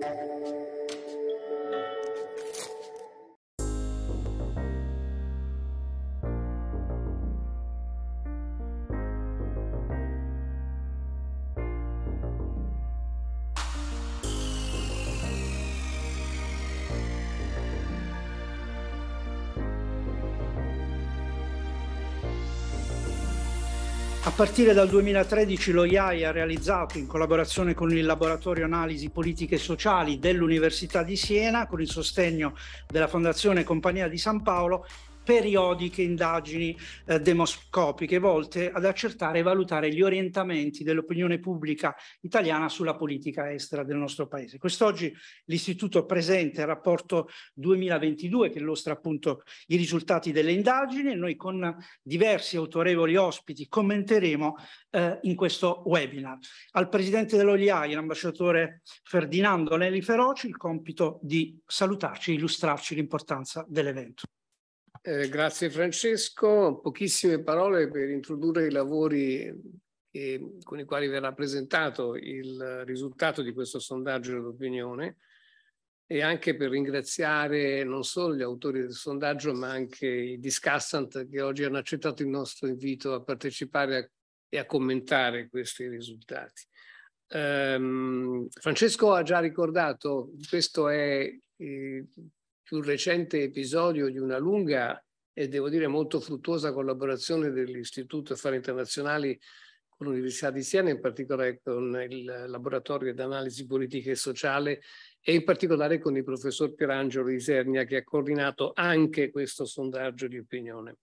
Thank you. partire dal 2013 lo IAI ha realizzato in collaborazione con il Laboratorio Analisi Politiche e Sociali dell'Università di Siena, con il sostegno della Fondazione Compagnia di San Paolo, periodiche indagini eh, demoscopiche volte ad accertare e valutare gli orientamenti dell'opinione pubblica italiana sulla politica estera del nostro paese. Quest'oggi l'Istituto presenta il rapporto 2022 che illustra appunto i risultati delle indagini e noi con diversi autorevoli ospiti commenteremo eh, in questo webinar. Al Presidente dell'OIAI, l'ambasciatore Ferdinando Leli Feroci, il compito di salutarci e illustrarci l'importanza dell'evento. Eh, grazie Francesco. Pochissime parole per introdurre i lavori che, eh, con i quali verrà presentato il risultato di questo sondaggio d'opinione e anche per ringraziare non solo gli autori del sondaggio ma anche i discussant che oggi hanno accettato il nostro invito a partecipare a, e a commentare questi risultati. Um, Francesco ha già ricordato, questo è eh, più recente episodio di una lunga e devo dire molto fruttuosa collaborazione dell'Istituto Affari Internazionali con l'Università di Siena, in particolare con il laboratorio d'analisi politica e sociale e in particolare con il professor Pierangelo Isernia che ha coordinato anche questo sondaggio di opinione.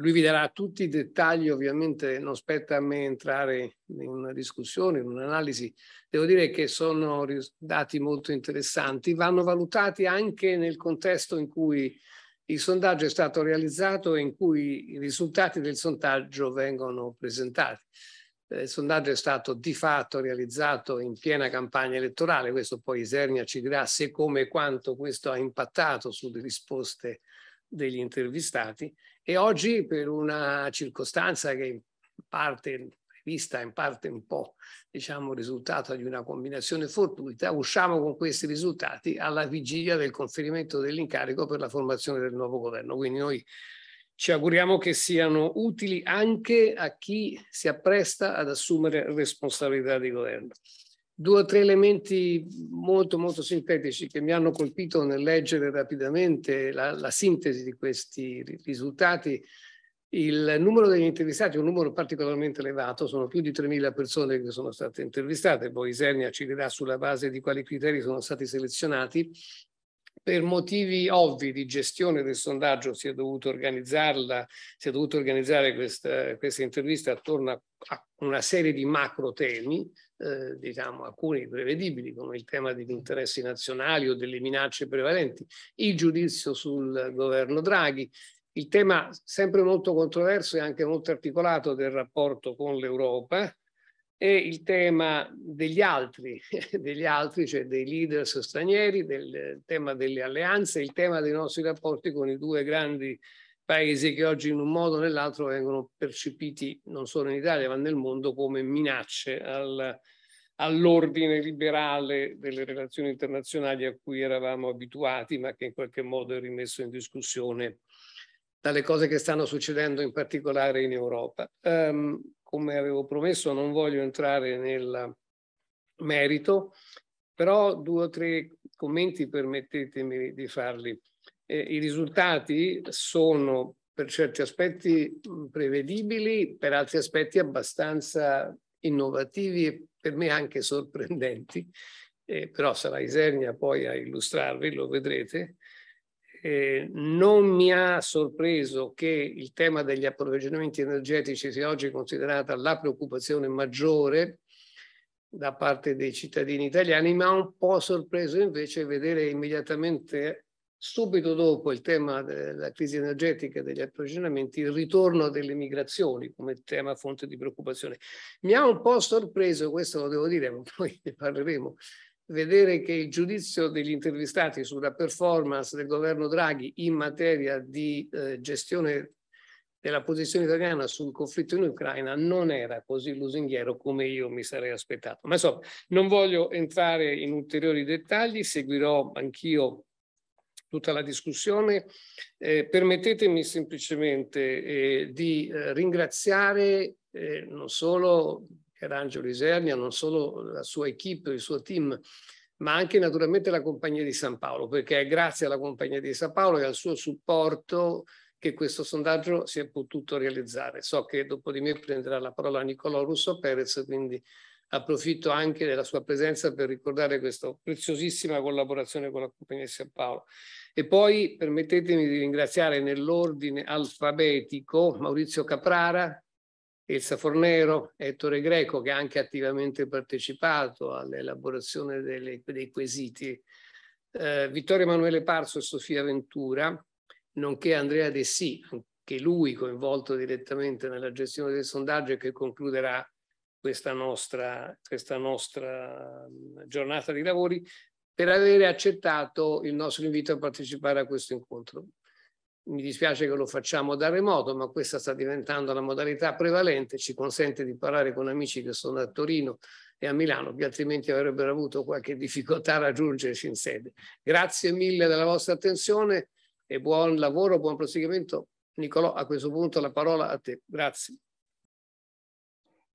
Lui vi darà tutti i dettagli, ovviamente non spetta a me entrare in una discussione, in un'analisi. Devo dire che sono dati molto interessanti, vanno valutati anche nel contesto in cui il sondaggio è stato realizzato e in cui i risultati del sondaggio vengono presentati. Eh, il sondaggio è stato di fatto realizzato in piena campagna elettorale, questo poi Isernia ci dirà se come e quanto questo ha impattato sulle risposte degli intervistati e oggi, per una circostanza che in parte prevista, in parte un po', diciamo, risultato di una combinazione fortuita, usciamo con questi risultati alla vigilia del conferimento dell'incarico per la formazione del nuovo governo. Quindi noi ci auguriamo che siano utili anche a chi si appresta ad assumere responsabilità di governo due o tre elementi molto molto sintetici che mi hanno colpito nel leggere rapidamente la, la sintesi di questi risultati. Il numero degli intervistati è un numero particolarmente elevato, sono più di 3.000 persone che sono state intervistate, poi Isernia ci dirà sulla base di quali criteri sono stati selezionati. Per motivi ovvi di gestione del sondaggio si è dovuto organizzarla, si è dovuto organizzare questa, questa intervista attorno a una serie di macro temi, eh, diciamo, alcuni prevedibili, come il tema degli interessi nazionali o delle minacce prevalenti, il giudizio sul governo Draghi, il tema sempre molto controverso e anche molto articolato del rapporto con l'Europa e il tema degli altri, degli altri, cioè dei leader stranieri, del tema delle alleanze, il tema dei nostri rapporti con i due grandi paesi che oggi in un modo o nell'altro vengono percepiti non solo in Italia ma nel mondo come minacce al, all'ordine liberale delle relazioni internazionali a cui eravamo abituati ma che in qualche modo è rimesso in discussione dalle cose che stanno succedendo in particolare in Europa. Um, come avevo promesso non voglio entrare nel merito, però due o tre commenti permettetemi di farli. Eh, I risultati sono per certi aspetti mm, prevedibili, per altri aspetti abbastanza innovativi e per me anche sorprendenti, eh, però sarà Isernia poi a illustrarvi, lo vedrete. Eh, non mi ha sorpreso che il tema degli approvvigionamenti energetici sia oggi considerata la preoccupazione maggiore da parte dei cittadini italiani, ma un po' sorpreso invece vedere immediatamente subito dopo il tema della crisi energetica e degli approvvigionamenti, il ritorno delle migrazioni come tema fonte di preoccupazione. Mi ha un po' sorpreso, questo lo devo dire, ma poi ne parleremo, vedere che il giudizio degli intervistati sulla performance del governo Draghi in materia di eh, gestione della posizione italiana sul conflitto in Ucraina non era così lusinghiero come io mi sarei aspettato. Ma insomma, non voglio entrare in ulteriori dettagli, seguirò anch'io tutta la discussione. Eh, permettetemi semplicemente eh, di eh, ringraziare eh, non solo Erangelo Isernia, non solo la sua equip, il suo team, ma anche naturalmente la Compagnia di San Paolo, perché è grazie alla Compagnia di San Paolo e al suo supporto che questo sondaggio si è potuto realizzare. So che dopo di me prenderà la parola Nicolò Russo Perez, quindi approfitto anche della sua presenza per ricordare questa preziosissima collaborazione con la Compagnia di San Paolo. E poi permettetemi di ringraziare nell'ordine alfabetico Maurizio Caprara, Elsa Fornero, Ettore Greco, che ha anche attivamente partecipato all'elaborazione dei quesiti, eh, Vittorio Emanuele Parso e Sofia Ventura, nonché Andrea De Sì, anche lui coinvolto direttamente nella gestione del sondaggio e che concluderà questa nostra, questa nostra mm, giornata di lavori per avere accettato il nostro invito a partecipare a questo incontro. Mi dispiace che lo facciamo da remoto, ma questa sta diventando la modalità prevalente, ci consente di parlare con amici che sono a Torino e a Milano, che altrimenti avrebbero avuto qualche difficoltà a raggiungerci in sede. Grazie mille della vostra attenzione e buon lavoro, buon proseguimento. Nicolò, a questo punto la parola a te. Grazie.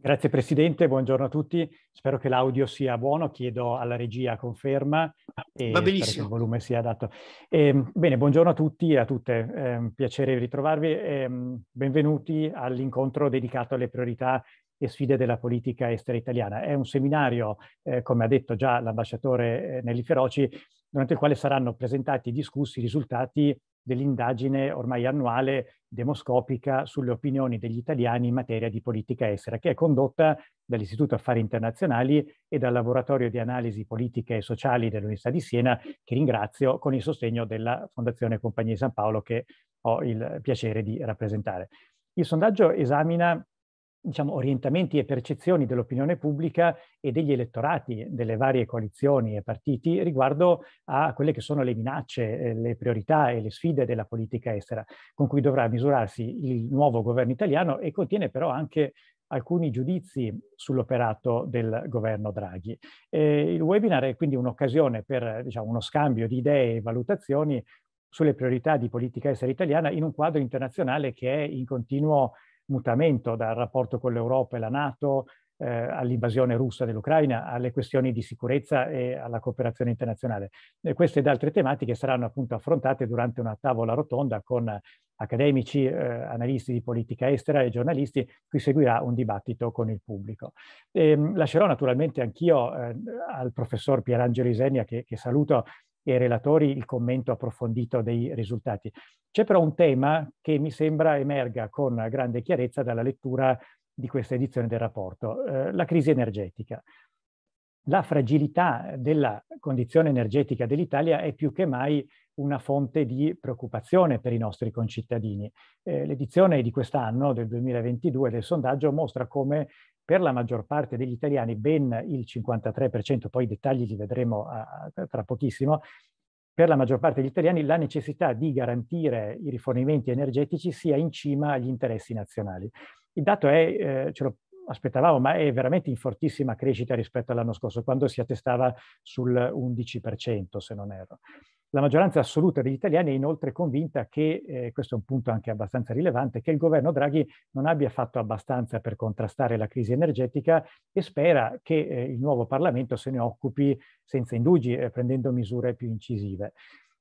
Grazie Presidente, buongiorno a tutti. Spero che l'audio sia buono, chiedo alla regia conferma e Va che il volume sia adatto. E, ehm, bene, buongiorno a tutti e a tutte, È ehm, un piacere ritrovarvi. Eh, benvenuti all'incontro dedicato alle priorità e sfide della politica estera italiana. È un seminario, eh, come ha detto già l'ambasciatore eh, Nelli Feroci, durante il quale saranno presentati e discussi i risultati dell'indagine ormai annuale demoscopica sulle opinioni degli italiani in materia di politica estera, che è condotta dall'Istituto Affari Internazionali e dal Laboratorio di Analisi Politiche e Sociali dell'Università di Siena, che ringrazio con il sostegno della Fondazione Compagnia di San Paolo che ho il piacere di rappresentare. Il sondaggio esamina diciamo, orientamenti e percezioni dell'opinione pubblica e degli elettorati delle varie coalizioni e partiti riguardo a quelle che sono le minacce, eh, le priorità e le sfide della politica estera, con cui dovrà misurarsi il nuovo governo italiano e contiene però anche alcuni giudizi sull'operato del governo Draghi. Eh, il webinar è quindi un'occasione per diciamo, uno scambio di idee e valutazioni sulle priorità di politica estera italiana in un quadro internazionale che è in continuo mutamento dal rapporto con l'Europa e la Nato eh, all'invasione russa dell'Ucraina, alle questioni di sicurezza e alla cooperazione internazionale. E queste ed altre tematiche saranno appunto affrontate durante una tavola rotonda con accademici, eh, analisti di politica estera e giornalisti, qui seguirà un dibattito con il pubblico. E, ehm, lascerò naturalmente anch'io eh, al professor Pierangelo Isenia, che, che saluto, e ai relatori il commento approfondito dei risultati. C'è però un tema che mi sembra emerga con grande chiarezza dalla lettura di questa edizione del rapporto, eh, la crisi energetica. La fragilità della condizione energetica dell'Italia è più che mai una fonte di preoccupazione per i nostri concittadini. Eh, l'edizione di quest'anno, del 2022, del sondaggio mostra come per la maggior parte degli italiani, ben il 53%, poi i dettagli li vedremo a, tra pochissimo, per la maggior parte degli italiani la necessità di garantire i rifornimenti energetici sia in cima agli interessi nazionali. Il dato è, eh, ce lo aspettavamo, ma è veramente in fortissima crescita rispetto all'anno scorso, quando si attestava sull'11%, se non erro. La maggioranza assoluta degli italiani è inoltre convinta che, eh, questo è un punto anche abbastanza rilevante, che il governo Draghi non abbia fatto abbastanza per contrastare la crisi energetica e spera che eh, il nuovo Parlamento se ne occupi senza indugi, eh, prendendo misure più incisive.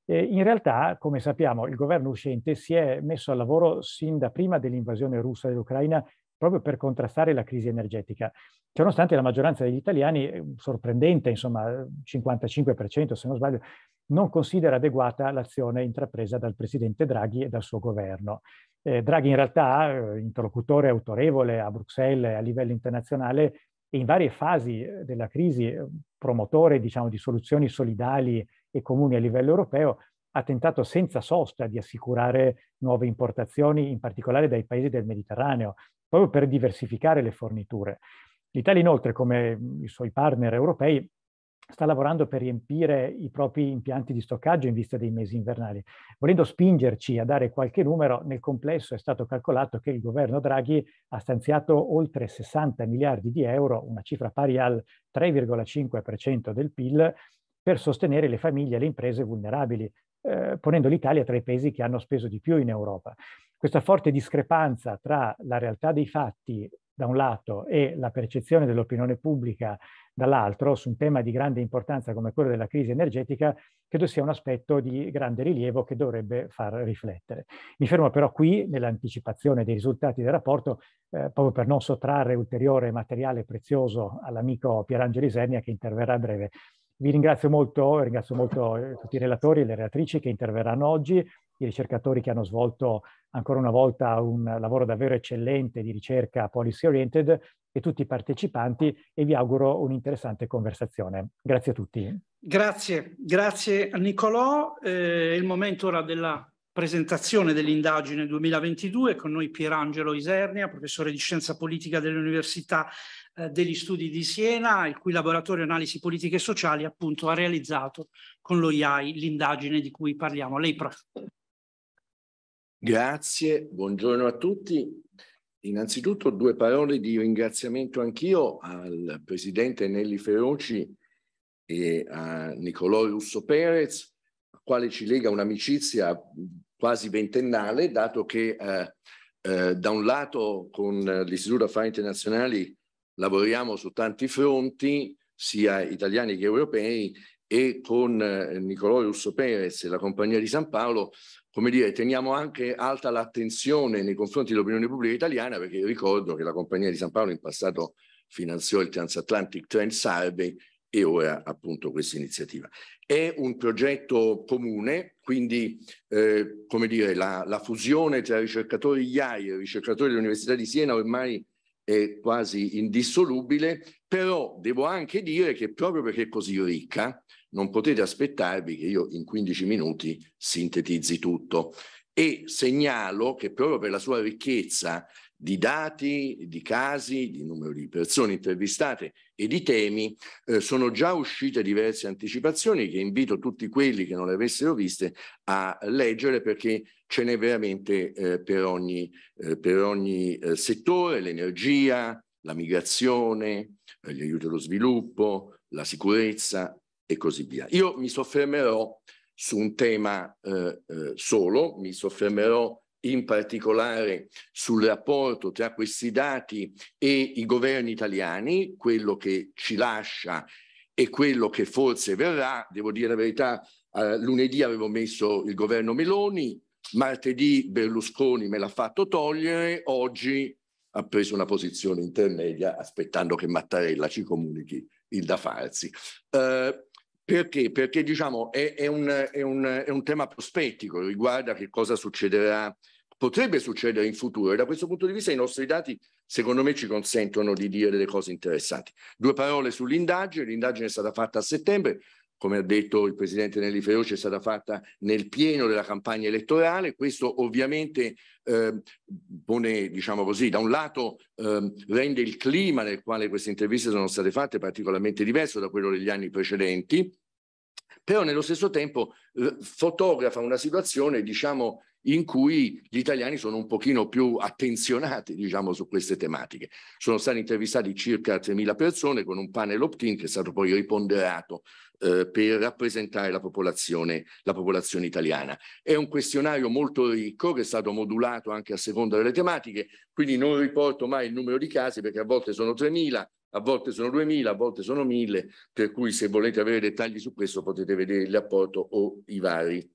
Eh, in realtà, come sappiamo, il governo uscente si è messo al lavoro sin da prima dell'invasione russa dell'Ucraina proprio per contrastare la crisi energetica. Ciononostante la maggioranza degli italiani, eh, sorprendente, insomma, 55% se non sbaglio, non considera adeguata l'azione intrapresa dal presidente Draghi e dal suo governo. Eh, Draghi in realtà, eh, interlocutore autorevole a Bruxelles e a livello internazionale in varie fasi eh, della crisi, eh, promotore diciamo, di soluzioni solidali e comuni a livello europeo, ha tentato senza sosta di assicurare nuove importazioni, in particolare dai paesi del Mediterraneo, proprio per diversificare le forniture. L'Italia inoltre, come mm, i suoi partner europei, sta lavorando per riempire i propri impianti di stoccaggio in vista dei mesi invernali. Volendo spingerci a dare qualche numero, nel complesso è stato calcolato che il governo Draghi ha stanziato oltre 60 miliardi di euro, una cifra pari al 3,5% del PIL, per sostenere le famiglie e le imprese vulnerabili, eh, ponendo l'Italia tra i paesi che hanno speso di più in Europa. Questa forte discrepanza tra la realtà dei fatti da un lato e la percezione dell'opinione pubblica dall'altro su un tema di grande importanza come quello della crisi energetica, credo sia un aspetto di grande rilievo che dovrebbe far riflettere. Mi fermo però qui nell'anticipazione dei risultati del rapporto, eh, proprio per non sottrarre ulteriore materiale prezioso all'amico Pierangelo Isernia che interverrà a breve. Vi ringrazio molto, ringrazio molto eh, tutti i relatori e le relatrici che interverranno oggi i ricercatori che hanno svolto ancora una volta un lavoro davvero eccellente di ricerca policy oriented e tutti i partecipanti e vi auguro un'interessante conversazione. Grazie a tutti. Grazie, grazie a Nicolò. Eh, è il momento ora della presentazione dell'indagine 2022, con noi Pierangelo Isernia, professore di scienza politica dell'Università eh, degli Studi di Siena, il cui laboratorio analisi politiche e sociali appunto ha realizzato con lo IAI l'indagine di cui parliamo. Lei, prof. Grazie, buongiorno a tutti. Innanzitutto due parole di ringraziamento anch'io al Presidente Nelli Feroci e a Nicolò Russo Perez, a quale ci lega un'amicizia quasi ventennale, dato che eh, eh, da un lato con l'Istituto Affari Internazionali lavoriamo su tanti fronti, sia italiani che europei, e con eh, Nicolò Russo Perez e la Compagnia di San Paolo come dire, teniamo anche alta l'attenzione nei confronti dell'opinione pubblica italiana, perché ricordo che la Compagnia di San Paolo in passato finanziò il Transatlantic Trend Survey e ora appunto questa iniziativa. È un progetto comune, quindi eh, come dire, la, la, fusione tra ricercatori IAI e ricercatori dell'Università di Siena ormai è quasi indissolubile, però devo anche dire che proprio perché è così ricca, non potete aspettarvi che io in 15 minuti sintetizzi tutto. E segnalo che proprio per la sua ricchezza di dati, di casi, di numero di persone intervistate e di temi, eh, sono già uscite diverse anticipazioni che invito tutti quelli che non le avessero viste a leggere perché ce n'è veramente eh, per ogni, eh, per ogni eh, settore, l'energia, la migrazione, eh, gli aiuti allo sviluppo, la sicurezza, e così via. Io mi soffermerò su un tema eh, eh, solo, mi soffermerò in particolare sul rapporto tra questi dati e i governi italiani, quello che ci lascia e quello che forse verrà. Devo dire la verità, eh, lunedì avevo messo il governo Meloni, martedì Berlusconi me l'ha fatto togliere, oggi ha preso una posizione intermedia aspettando che Mattarella ci comunichi il da farsi. Eh, perché? Perché diciamo, è, è, un, è, un, è, un, tema prospettico, riguarda che cosa succederà, potrebbe succedere in futuro e da questo punto di vista i nostri dati secondo me ci consentono di dire delle cose interessanti. Due parole sull'indagine, l'indagine è stata fatta a settembre, come ha detto il presidente Nelli Feroce, è stata fatta nel pieno della campagna elettorale. Questo ovviamente eh, pone, diciamo così, da un lato eh, rende il clima nel quale queste interviste sono state fatte particolarmente diverso da quello degli anni precedenti, però nello stesso tempo eh, fotografa una situazione, diciamo, in cui gli italiani sono un pochino più attenzionati diciamo, su queste tematiche. Sono stati intervistati circa 3.000 persone con un panel opt-in che è stato poi riponderato eh, per rappresentare la popolazione, la popolazione italiana. È un questionario molto ricco che è stato modulato anche a seconda delle tematiche, quindi non riporto mai il numero di casi perché a volte sono 3.000, a volte sono 2000, a volte sono 1000, per cui se volete avere dettagli su questo potete vedere il rapporto o i vari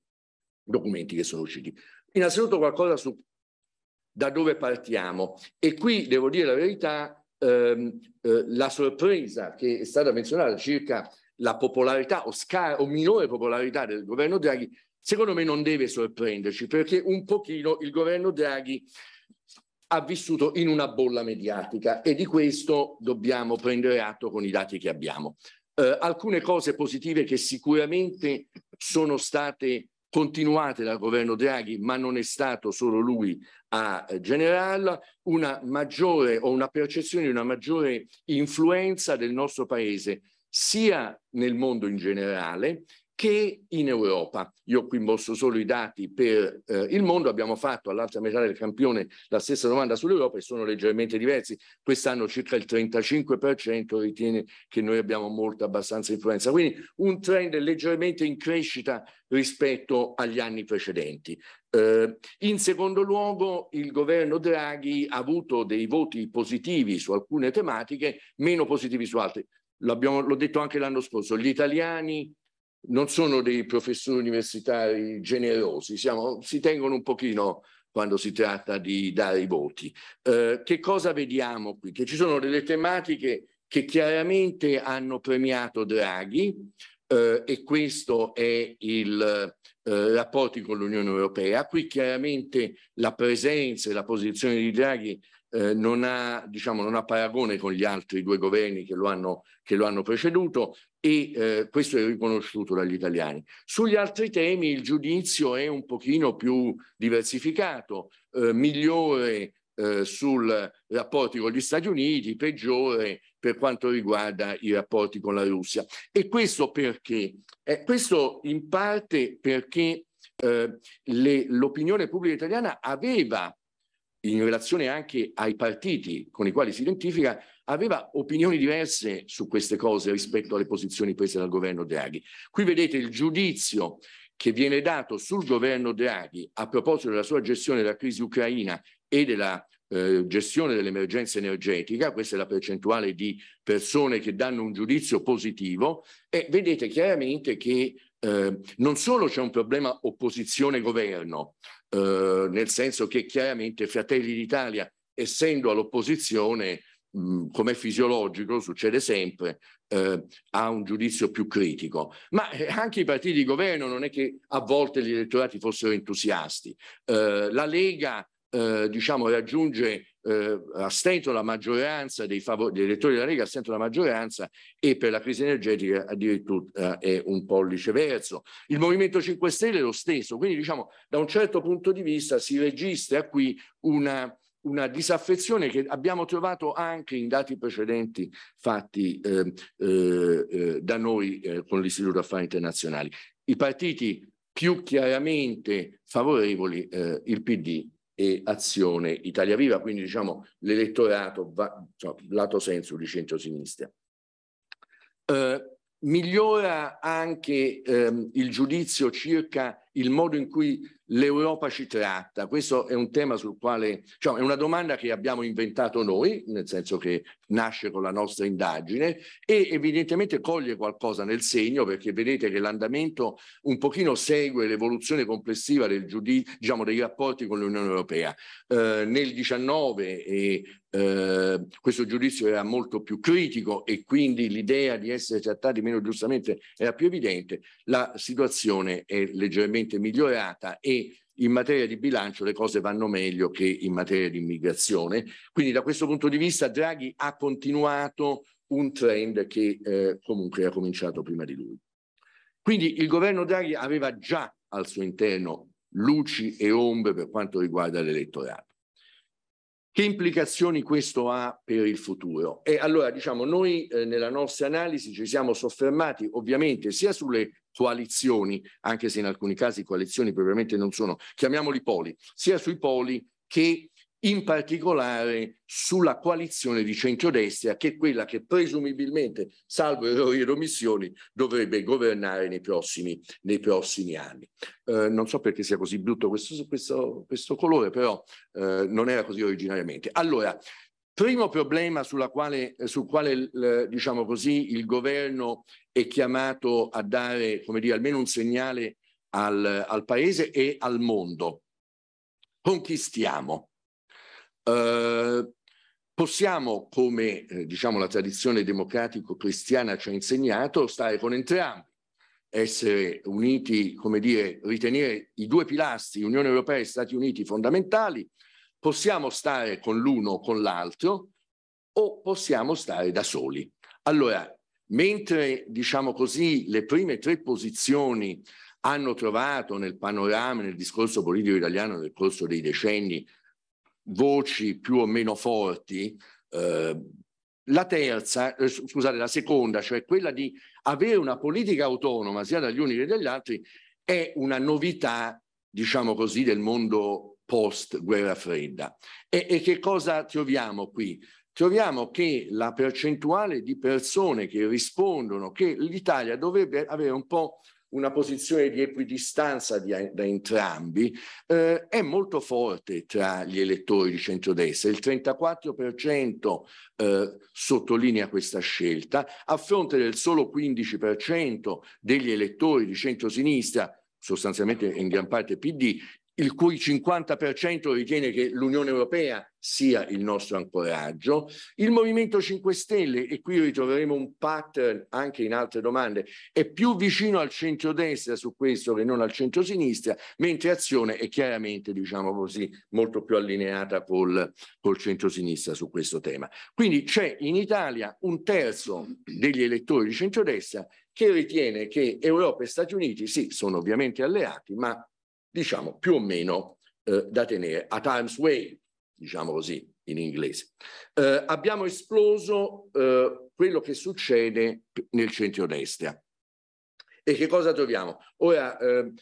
documenti che sono usciti. Innanzitutto qualcosa su da dove partiamo. E qui devo dire la verità, ehm, eh, la sorpresa che è stata menzionata circa la popolarità o, o minore popolarità del governo Draghi, secondo me non deve sorprenderci perché un pochino il governo Draghi ha vissuto in una bolla mediatica e di questo dobbiamo prendere atto con i dati che abbiamo. Eh, alcune cose positive che sicuramente sono state continuate dal governo Draghi, ma non è stato solo lui a eh, generarla, una maggiore o una percezione di una maggiore influenza del nostro paese sia nel mondo in generale che in Europa. Io qui mostro solo i dati per eh, il mondo, abbiamo fatto all'altra metà del campione la stessa domanda sull'Europa e sono leggermente diversi. Quest'anno circa il 35% ritiene che noi abbiamo molta abbastanza influenza, quindi un trend leggermente in crescita rispetto agli anni precedenti. Eh, in secondo luogo il governo Draghi ha avuto dei voti positivi su alcune tematiche, meno positivi su altre l'abbiamo, l'ho detto anche l'anno scorso, gli italiani non sono dei professori universitari generosi, siamo, si tengono un pochino quando si tratta di dare i voti. Eh, che cosa vediamo qui? Che ci sono delle tematiche che chiaramente hanno premiato Draghi eh, e questo è il eh, rapporti con l'Unione Europea. Qui chiaramente la presenza e la posizione di Draghi eh, non, ha, diciamo, non, ha, paragone con gli altri due governi che lo hanno, che lo hanno preceduto e eh, questo è riconosciuto dagli italiani. Sugli altri temi il giudizio è un pochino più diversificato, eh, migliore eh, sui rapporti con gli Stati Uniti, peggiore per quanto riguarda i rapporti con la Russia. E questo perché? Eh, questo in parte perché eh, l'opinione pubblica italiana aveva in relazione anche ai partiti con i quali si identifica, aveva opinioni diverse su queste cose rispetto alle posizioni prese dal governo Draghi. Qui vedete il giudizio che viene dato sul governo Draghi a proposito della sua gestione della crisi ucraina e della eh, gestione dell'emergenza energetica, questa è la percentuale di persone che danno un giudizio positivo, e vedete chiaramente che eh, non solo c'è un problema opposizione-governo, eh, nel senso che chiaramente Fratelli d'Italia, essendo all'opposizione, come fisiologico, succede sempre, eh, ha un giudizio più critico. Ma eh, anche i partiti di governo non è che a volte gli elettorati fossero entusiasti. Eh, la Lega eh, diciamo, raggiunge eh, a stento la maggioranza dei, dei elettori della Lega, a stento la maggioranza e per la crisi energetica addirittura eh, è un pollice verso. Il Movimento 5 Stelle è lo stesso, quindi diciamo da un certo punto di vista si registra qui una, una disaffezione che abbiamo trovato anche in dati precedenti fatti ehm, eh, eh, da noi eh, con l'Istituto Affari Internazionali. I partiti più chiaramente favorevoli, eh, il PD e Azione Italia Viva, quindi diciamo l'elettorato cioè, lato senso di centrosinistra. Eh, migliora anche ehm, il giudizio circa il modo in cui l'Europa ci tratta. Questo è un tema sul quale, cioè è una domanda che abbiamo inventato noi, nel senso che nasce con la nostra indagine e evidentemente coglie qualcosa nel segno perché vedete che l'andamento un pochino segue l'evoluzione complessiva del giudizio, diciamo, dei rapporti con l'Unione Europea. Eh, nel 19 e eh, questo giudizio era molto più critico e quindi l'idea di essere trattati meno giustamente era più evidente, la situazione è leggermente sicuramente migliorata e in materia di bilancio le cose vanno meglio che in materia di immigrazione. Quindi da questo punto di vista Draghi ha continuato un trend che eh, comunque era cominciato prima di lui. Quindi il governo Draghi aveva già al suo interno luci e ombre per quanto riguarda l'elettorato. Che implicazioni questo ha per il futuro? E allora, diciamo, noi eh, nella nostra analisi ci siamo soffermati ovviamente sia sulle coalizioni, anche se in alcuni casi coalizioni propriamente non sono, chiamiamoli poli, sia sui poli che in particolare sulla coalizione di centrodestra, che è quella che presumibilmente, salvo errori ed omissioni, dovrebbe governare nei prossimi, nei prossimi anni. Eh, non so perché sia così brutto questo, questo, questo colore, però eh, non era così originariamente. Allora, Primo problema quale, sul quale diciamo così, il governo è chiamato a dare dire, almeno un segnale al, al, paese e al mondo. Conquistiamo. Eh, possiamo, come eh, diciamo, la tradizione democratico-cristiana ci ha insegnato, stare con entrambi, essere uniti, come dire, ritenere i due pilastri, Unione Europea e Stati Uniti, fondamentali possiamo stare con l'uno o con l'altro o possiamo stare da soli. Allora, mentre diciamo così le prime tre posizioni hanno trovato nel panorama, nel discorso politico italiano nel corso dei decenni, voci più o meno forti, eh, la terza, eh, scusate, la seconda, cioè quella di avere una politica autonoma sia dagli uni che dagli altri, è una novità, diciamo così, del mondo post guerra fredda. E, e che cosa troviamo qui? Troviamo che la percentuale di persone che rispondono che l'Italia dovrebbe avere un po' una posizione di equidistanza di, da entrambi, eh, è molto forte tra gli elettori di centrodestra. Il 34% eh, sottolinea questa scelta, a fronte del solo 15% degli elettori di centrosinistra sostanzialmente in gran parte PD, il cui 50% ritiene che l'Unione Europea sia il nostro ancoraggio, il Movimento 5 Stelle, e qui ritroveremo un pattern anche in altre domande, è più vicino al centrodestra su questo che non al centrosinistra, mentre Azione è chiaramente, diciamo così, molto più allineata col, col centrosinistra su questo tema. Quindi c'è in Italia un terzo degli elettori di centrodestra che ritiene che Europa e Stati Uniti, sì, sono ovviamente alleati, ma diciamo, più o meno eh, da tenere, a Times Way, diciamo così in inglese. Eh, abbiamo esploso eh, quello che succede nel centro-destra. E che cosa troviamo? Ora eh,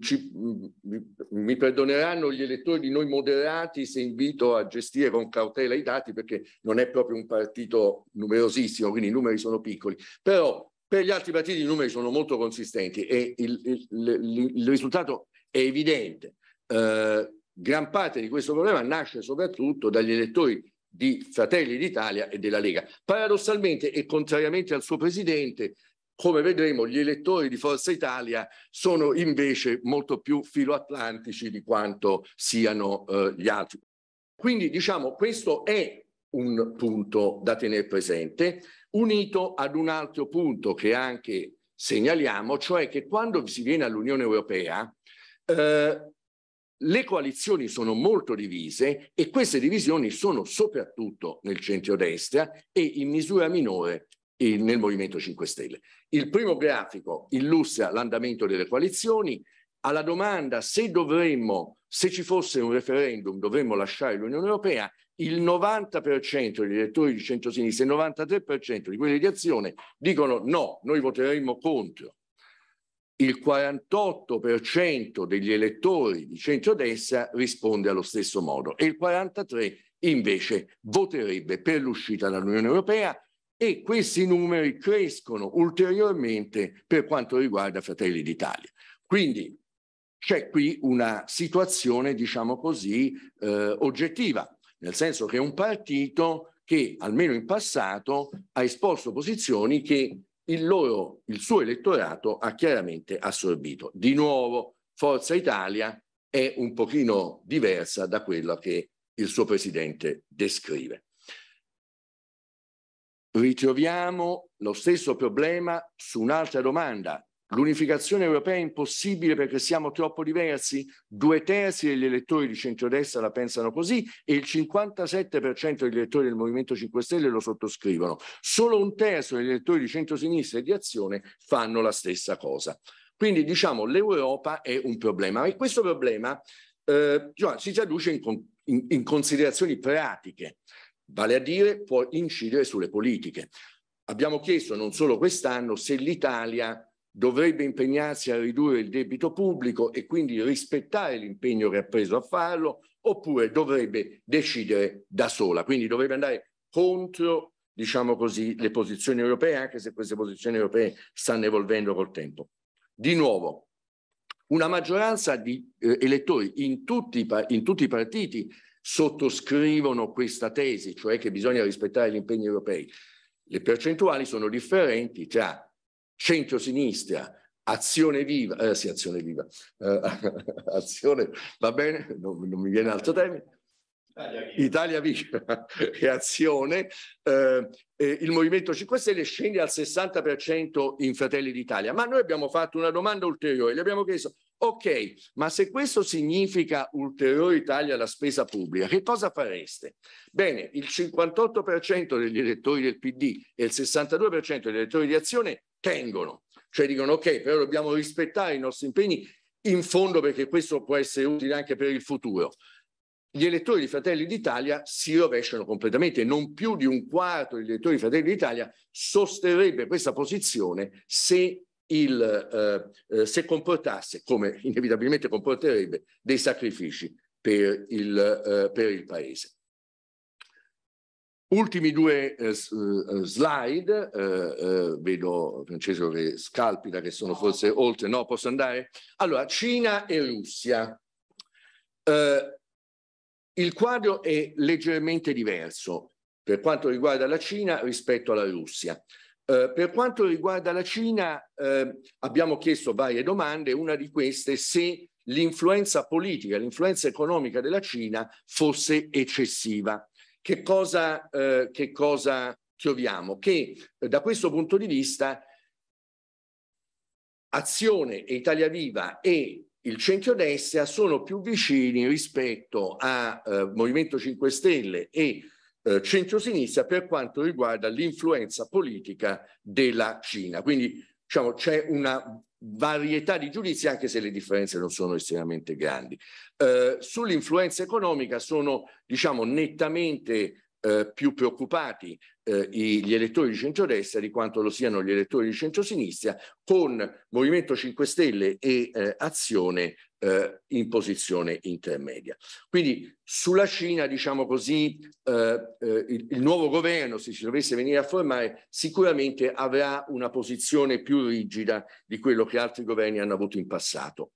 ci, mi perdoneranno gli elettori di noi moderati se invito a gestire con cautela i dati perché non è proprio un partito numerosissimo, quindi i numeri sono piccoli, però per gli altri partiti i numeri sono molto consistenti e il, il, il, il risultato è evidente. Eh, gran parte di questo problema nasce soprattutto dagli elettori di Fratelli d'Italia e della Lega. Paradossalmente e contrariamente al suo presidente, come vedremo, gli elettori di Forza Italia sono invece molto più filoatlantici di quanto siano eh, gli altri. Quindi diciamo questo è un punto da tenere presente, unito ad un altro punto che anche segnaliamo, cioè che quando si viene all'Unione Europea eh, le coalizioni sono molto divise e queste divisioni sono soprattutto nel centro-destra e in misura minore nel Movimento 5 Stelle. Il primo grafico illustra l'andamento delle coalizioni. Alla domanda se dovremmo, se ci fosse un referendum, dovremmo lasciare l'Unione Europea, il 90% degli elettori di centro-sinistra e il 93% di quelli di azione dicono no, noi voteremmo contro il 48% degli elettori di centrodestra risponde allo stesso modo e il 43% invece voterebbe per l'uscita dall'Unione Europea e questi numeri crescono ulteriormente per quanto riguarda Fratelli d'Italia. Quindi c'è qui una situazione, diciamo così, eh, oggettiva, nel senso che è un partito che almeno in passato ha esposto posizioni che il, loro, il suo elettorato ha chiaramente assorbito. Di nuovo, Forza Italia è un pochino diversa da quella che il suo presidente descrive. Ritroviamo lo stesso problema su un'altra domanda, L'unificazione europea è impossibile perché siamo troppo diversi? Due terzi degli elettori di centrodestra la pensano così e il 57% degli elettori del Movimento 5 Stelle lo sottoscrivono. Solo un terzo degli elettori di centrosinistra e di azione fanno la stessa cosa. Quindi diciamo l'Europa è un problema e questo problema eh, si traduce in, con, in, in considerazioni pratiche, vale a dire può incidere sulle politiche. Abbiamo chiesto non solo quest'anno se l'Italia dovrebbe impegnarsi a ridurre il debito pubblico e quindi rispettare l'impegno che ha preso a farlo, oppure dovrebbe decidere da sola, quindi dovrebbe andare contro, diciamo così, le posizioni europee, anche se queste posizioni europee stanno evolvendo col tempo. Di nuovo, una maggioranza di eh, elettori in tutti, in tutti i partiti sottoscrivono questa tesi, cioè che bisogna rispettare gli impegni europei. Le percentuali sono differenti tra centrosinistra, azione viva, eh, sì, azione viva, eh, azione, va bene, non, non mi viene altro termine, Italia Viva e Azione, eh, il Movimento 5 Stelle scende al 60% in Fratelli d'Italia. Ma noi abbiamo fatto una domanda ulteriore, gli abbiamo chiesto, ok, ma se questo significa ulteriore tagli alla spesa pubblica, che cosa fareste? Bene, il 58% degli elettori del PD e il 62% degli elettori di Azione tengono, cioè dicono ok, però dobbiamo rispettare i nostri impegni in fondo perché questo può essere utile anche per il futuro. Gli elettori di Fratelli d'Italia si rovesciano completamente, non più di un quarto degli elettori di Fratelli d'Italia sosterrebbe questa posizione se il, eh, eh se comportasse, come inevitabilmente comporterebbe, dei sacrifici per il, eh, per il Paese. Ultimi due eh, eh, slide, eh, eh, vedo Francesco che scalpita, che sono forse oltre, no, posso andare? Allora, Cina e Russia. Eh, il quadro è leggermente diverso per quanto riguarda la Cina rispetto alla Russia. Eh, per quanto riguarda la Cina abbiamo chiesto varie domande, una di queste è se l'influenza politica, l'influenza economica della Cina fosse eccessiva. Che cosa, eh, che cosa chioviamo? Che eh, da questo punto di vista Azione e Italia Viva e il centrodestra sono più vicini rispetto a eh, Movimento 5 Stelle e eh, centrosinistra per quanto riguarda l'influenza politica della Cina. Quindi diciamo, c'è una varietà di giudizi anche se le differenze non sono estremamente grandi. Eh, Sull'influenza economica sono diciamo nettamente eh, più preoccupati eh, gli elettori di centrodestra di quanto lo siano gli elettori di centrosinistra, con Movimento 5 Stelle e eh, Azione eh, in posizione intermedia. Quindi sulla Cina, diciamo così, eh, eh, il, il, nuovo governo, se si dovesse venire a formare, sicuramente avrà una posizione più rigida di quello che altri governi hanno avuto in passato.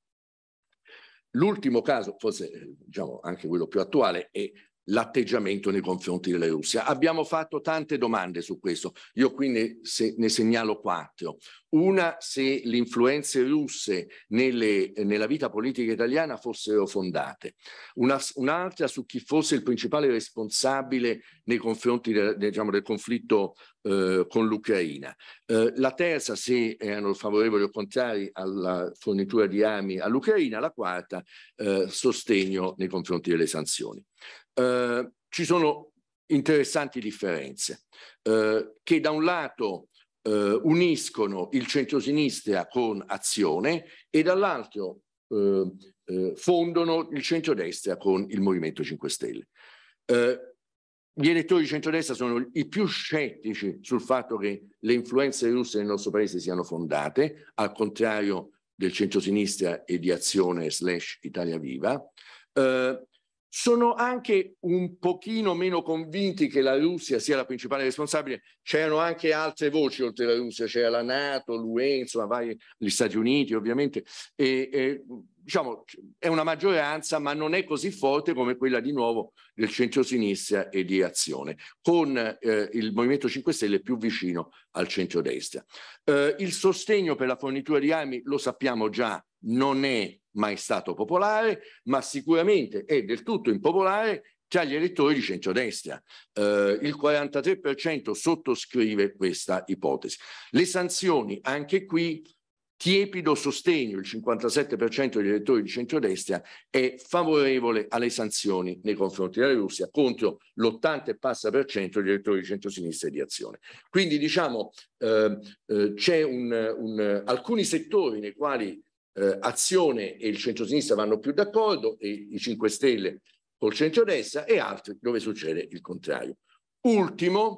L'ultimo caso, forse diciamo anche quello più attuale, è l'atteggiamento nei confronti della Russia. Abbiamo fatto tante domande su questo, io qui ne, se, ne segnalo quattro. Una, se le influenze russe nelle, nella vita politica italiana fossero fondate. Una, un'altra su chi fosse il principale responsabile nei confronti de, diciamo, del conflitto eh, con l'Ucraina. Eh, la terza, se erano favorevoli o contrari alla fornitura di armi all'Ucraina. La quarta, eh, sostegno nei confronti delle sanzioni. Eh, ci sono interessanti differenze eh, che da un lato eh, uniscono il centrosinistra con azione e dall'altro eh, eh, fondono il centrodestra con il Movimento 5 Stelle. gli elettori di centrodestra sono i più scettici sul fatto che le influenze russe nel nostro paese siano fondate, al contrario del centrosinistra e di azione slash Italia Viva. Eh, sono anche un pochino meno convinti che la Russia sia la principale responsabile. C'erano anche altre voci oltre la Russia, c'era la Nato, l'UE, insomma, vari, gli Stati Uniti ovviamente. E, e, diciamo, è una maggioranza, ma non è così forte come quella di nuovo del centrosinistra e di azione, con eh, il Movimento 5 Stelle più vicino al centrodestra. Eh, il sostegno per la fornitura di armi, lo sappiamo già, non è mai stato popolare, ma sicuramente è del tutto impopolare tra gli elettori di centrodestra. Eh, il 43% sottoscrive questa ipotesi. Le sanzioni, anche qui, tiepido sostegno, il 57% degli elettori di centrodestra è favorevole alle sanzioni nei confronti della Russia contro l'80 passa per cento degli elettori di centrosinistra e di azione. Quindi diciamo eh, eh, c'è un, un, alcuni settori nei quali eh, Azione e il centro-sinistra vanno più d'accordo e i 5 Stelle col centro-destra e altri dove succede il contrario. Ultimo,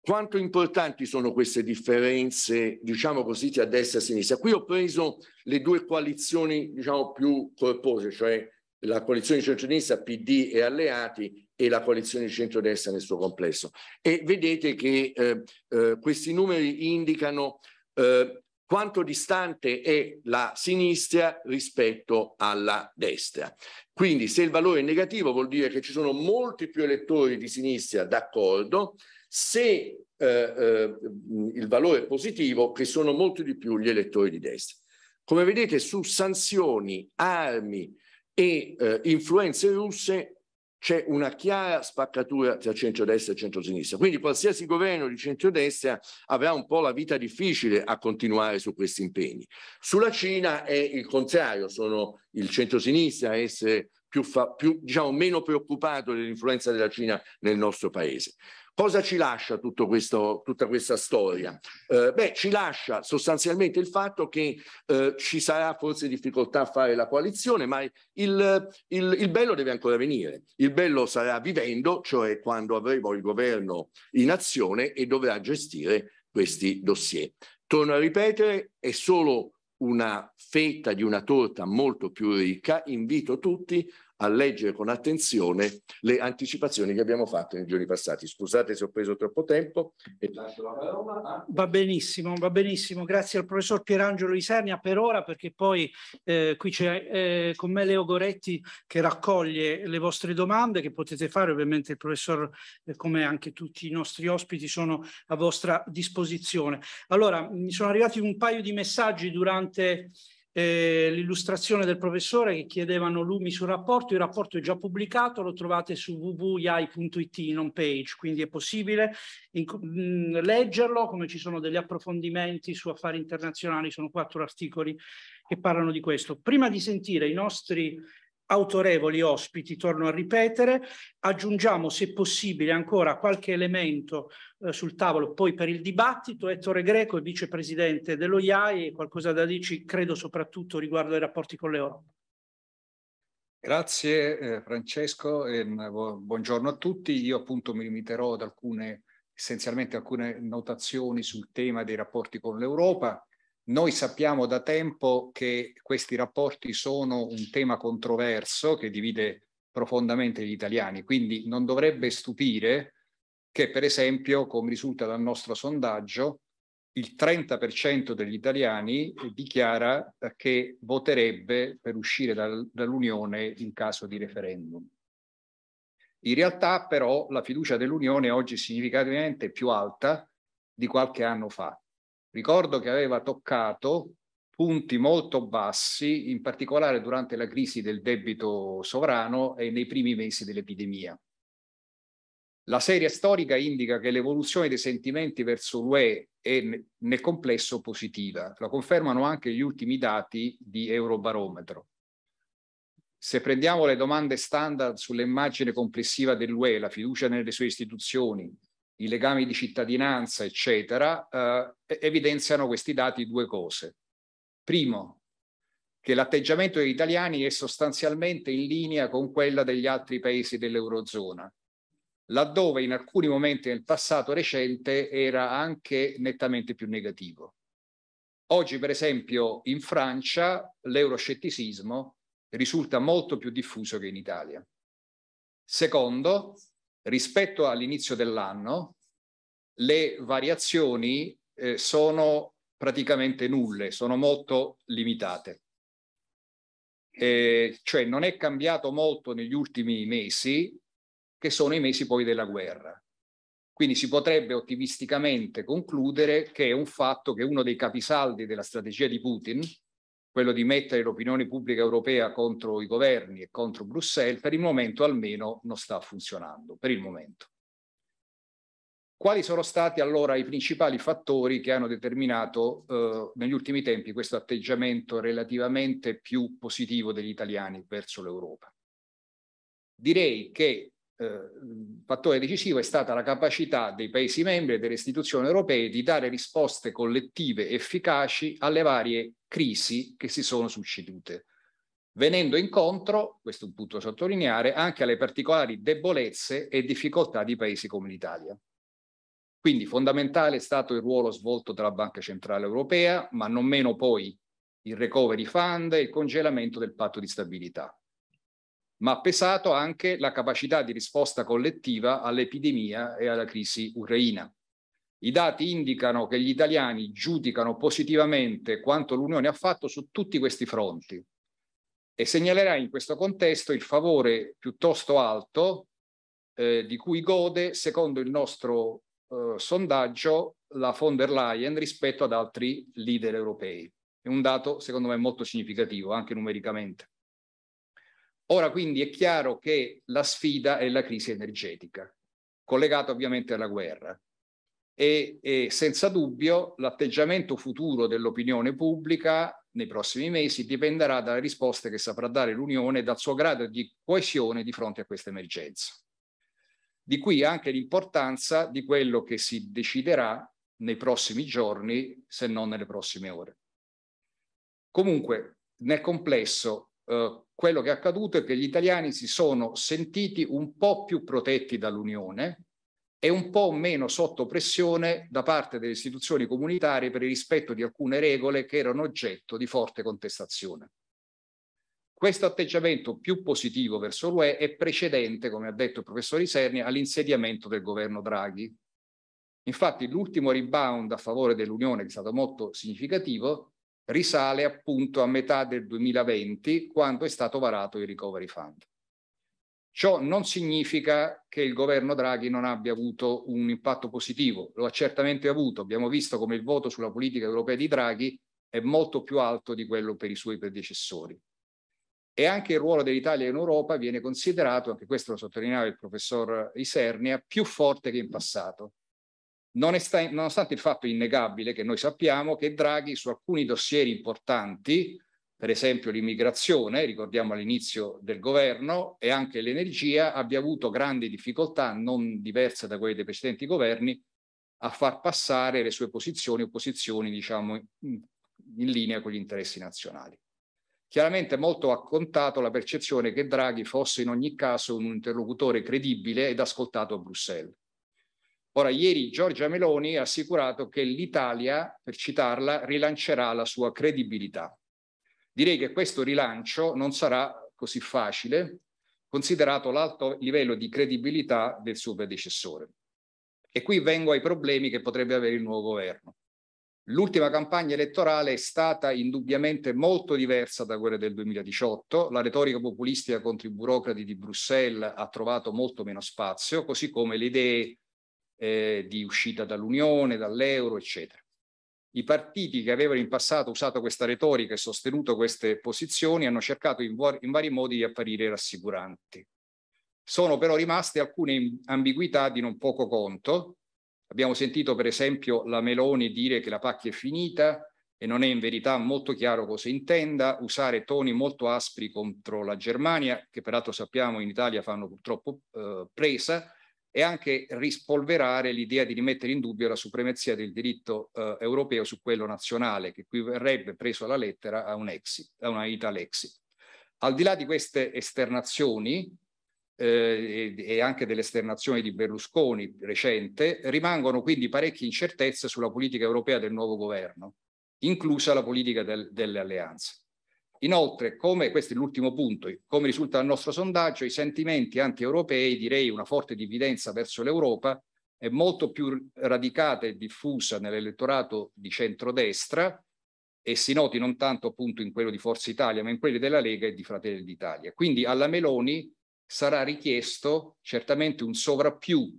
quanto importanti sono queste differenze, diciamo così, tra destra e sinistra. Qui ho preso le due coalizioni, diciamo, più corpose, cioè la coalizione di centrodestra, PD e alleati, e la coalizione di centro-destra nel suo complesso. E vedete che eh, eh, questi numeri indicano eh, quanto distante è la sinistra rispetto alla destra. Quindi se il valore è negativo vuol dire che ci sono molti più elettori di sinistra d'accordo, se eh, eh, il valore è positivo che sono molti di più gli elettori di destra. Come vedete su sanzioni, armi e eh, influenze russe c'è una chiara spaccatura tra centrodestra e centrosinistra. Quindi qualsiasi governo di centrodestra avrà un po' la vita difficile a continuare su questi impegni. Sulla Cina è il contrario, sono il centrosinistra a essere più, più, diciamo, meno preoccupato dell'influenza della Cina nel nostro paese. Cosa ci lascia questo, tutta questa storia? Eh, beh, ci lascia sostanzialmente il fatto che eh, ci sarà forse difficoltà a fare la coalizione, ma il, il, il, bello deve ancora venire. Il bello sarà vivendo, cioè quando avremo il governo in azione e dovrà gestire questi dossier. Torno a ripetere, è solo una fetta di una torta molto più ricca. Invito tutti a leggere con attenzione le anticipazioni che abbiamo fatto nei giorni passati. Scusate se ho preso troppo tempo. E... Va benissimo, va benissimo. Grazie al professor Pierangelo Isernia per ora perché poi eh, qui c'è eh, con me Leo Goretti che raccoglie le vostre domande che potete fare. Ovviamente il professor, eh, come anche tutti i nostri ospiti, sono a vostra disposizione. Allora, mi sono arrivati un paio di messaggi durante eh, l'illustrazione del professore che chiedevano lumi sul rapporto, il rapporto è già pubblicato, lo trovate su www.iai.it in home page, quindi è possibile in, mh, mm, leggerlo, come ci sono degli approfondimenti su affari internazionali, sono quattro articoli che parlano di questo. Prima di sentire i nostri autorevoli ospiti, torno a ripetere, aggiungiamo se possibile ancora qualche elemento eh, sul tavolo poi per il dibattito, Ettore Greco, vicepresidente dello IAI, qualcosa da dirci credo soprattutto riguardo ai rapporti con l'Europa. Grazie eh, Francesco, e, mm, buongiorno a tutti, io appunto mi limiterò ad alcune essenzialmente alcune notazioni sul tema dei rapporti con l'Europa noi sappiamo da tempo che questi rapporti sono un tema controverso che divide profondamente gli italiani, quindi non dovrebbe stupire che, per esempio, come risulta dal nostro sondaggio, il 30% degli italiani dichiara che voterebbe per uscire dal, dall'Unione in caso di referendum. In realtà però la fiducia dell'Unione oggi è significativamente più alta di qualche anno fa. Ricordo che aveva toccato punti molto bassi, in particolare durante la crisi del debito sovrano e nei primi mesi dell'epidemia. La serie storica indica che l'evoluzione dei sentimenti verso l'UE è nel complesso positiva, lo confermano anche gli ultimi dati di Eurobarometro. Se prendiamo le domande standard sull'immagine complessiva dell'UE, la fiducia nelle sue istituzioni, i legami di cittadinanza, eccetera, eh, evidenziano questi dati due cose. Primo, che l'atteggiamento degli italiani è sostanzialmente in linea con quella degli altri paesi dell'Eurozona, laddove in alcuni momenti nel passato recente era anche nettamente più negativo. Oggi, per esempio, in Francia l'euroscetticismo risulta molto più diffuso che in Italia. Secondo, rispetto all'inizio dell'anno le variazioni eh, sono praticamente nulle, sono molto limitate. Eh, cioè non è cambiato molto negli ultimi mesi, che sono i mesi poi della guerra. Quindi si potrebbe ottimisticamente concludere che è un fatto che uno dei capisaldi della strategia di Putin, quello di mettere l'opinione pubblica europea contro i governi e contro Bruxelles, per il momento almeno non sta funzionando, per il momento. Quali sono stati allora i principali fattori che hanno determinato eh, negli ultimi tempi questo atteggiamento relativamente più positivo degli italiani verso l'Europa? Direi che eh, fattore decisivo è stata la capacità dei Paesi membri e delle istituzioni europee di dare risposte collettive efficaci alle varie crisi che si sono succedute, venendo incontro, questo è un punto da sottolineare, anche alle particolari debolezze e difficoltà di Paesi come l'Italia. Quindi fondamentale è stato il ruolo svolto dalla Banca Centrale Europea, ma non meno poi il Recovery Fund e il congelamento del patto di stabilità ma ha pesato anche la capacità di risposta collettiva all'epidemia e alla crisi ucraina. I dati indicano che gli italiani giudicano positivamente quanto l'Unione ha fatto su tutti questi fronti e segnalerà in questo contesto il favore piuttosto alto eh, di cui gode, secondo il nostro eh, sondaggio, la von der Leyen rispetto ad altri leader europei. È un dato, secondo me, molto significativo, anche numericamente. Ora quindi è chiaro che la sfida è la crisi energetica, collegata ovviamente alla guerra. E, e senza dubbio l'atteggiamento futuro dell'opinione pubblica nei prossimi mesi dipenderà dalle risposte che saprà dare l'Unione e dal suo grado di coesione di fronte a questa emergenza. Di qui anche l'importanza di quello che si deciderà nei prossimi giorni, se non nelle prossime ore. Comunque, nel complesso, eh, quello che è accaduto è che gli italiani si sono sentiti un po' più protetti dall'Unione e un po' meno sotto pressione da parte delle istituzioni comunitarie per il rispetto di alcune regole che erano oggetto di forte contestazione. Questo atteggiamento più positivo verso l'UE è precedente, come ha detto il professor Iserni, all'insediamento del governo Draghi. Infatti l'ultimo rebound a favore dell'Unione, che è stato molto significativo, risale appunto a metà del 2020 quando è stato varato il recovery fund. Ciò non significa che il governo Draghi non abbia avuto un impatto positivo, lo ha certamente avuto, abbiamo visto come il voto sulla politica europea di Draghi è molto più alto di quello per i suoi predecessori. E anche il ruolo dell'Italia in Europa viene considerato, anche questo lo sottolineava il professor Isernia, più forte che in passato nonostante il fatto innegabile che noi sappiamo che Draghi su alcuni dossier importanti, per esempio l'immigrazione, ricordiamo all'inizio del governo, e anche l'energia, abbia avuto grandi difficoltà, non diverse da quelle dei precedenti governi, a far passare le sue posizioni o posizioni, diciamo, in linea con gli interessi nazionali. Chiaramente molto ha contato la percezione che Draghi fosse in ogni caso un interlocutore credibile ed ascoltato a Bruxelles Ora, ieri Giorgia Meloni ha assicurato che l'Italia, per citarla, rilancerà la sua credibilità. Direi che questo rilancio non sarà così facile, considerato l'alto livello di credibilità del suo predecessore. E qui vengo ai problemi che potrebbe avere il nuovo governo. L'ultima campagna elettorale è stata indubbiamente molto diversa da quella del 2018. La retorica populistica contro i burocrati di Bruxelles ha trovato molto meno spazio, così come le idee eh, di uscita dall'Unione, dall'euro, eccetera. I partiti che avevano in passato usato questa retorica e sostenuto queste posizioni hanno cercato in, in vari modi di apparire rassicuranti. Sono però rimaste alcune ambiguità di non poco conto. Abbiamo sentito per esempio la Meloni dire che la pacchia è finita e non è in verità molto chiaro cosa intenda, usare toni molto aspri contro la Germania, che peraltro sappiamo in Italia fanno purtroppo eh, presa, e anche rispolverare l'idea di rimettere in dubbio la supremazia del diritto eh, europeo su quello nazionale, che qui verrebbe preso alla lettera a, un exit, a una Ital exit. Al di là di queste esternazioni, eh, e, anche delle esternazioni di Berlusconi recente, rimangono quindi parecchie incertezze sulla politica europea del nuovo governo, inclusa la politica del, delle alleanze. Inoltre, come questo è l'ultimo punto, come risulta dal nostro sondaggio, i sentimenti anti-europei, direi una forte dividenza verso l'Europa, è molto più radicata e diffusa nell'elettorato di centrodestra e si noti non tanto appunto in quello di Forza Italia, ma in quelli della Lega e di Fratelli d'Italia. Quindi alla Meloni sarà richiesto certamente un sovrappiù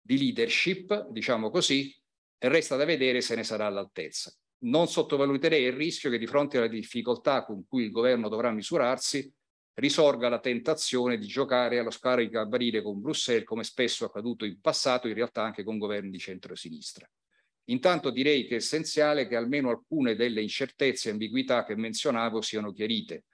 di leadership, diciamo così, e resta da vedere se ne sarà all'altezza non sottovaluterei il rischio che di fronte alle difficoltà con cui il governo dovrà misurarsi, risorga la tentazione di giocare allo scaricabarile con Bruxelles, come spesso accaduto in passato, in realtà anche con governi di centrosinistra. Intanto direi che è essenziale che almeno alcune delle incertezze e ambiguità che menzionavo siano chiarite.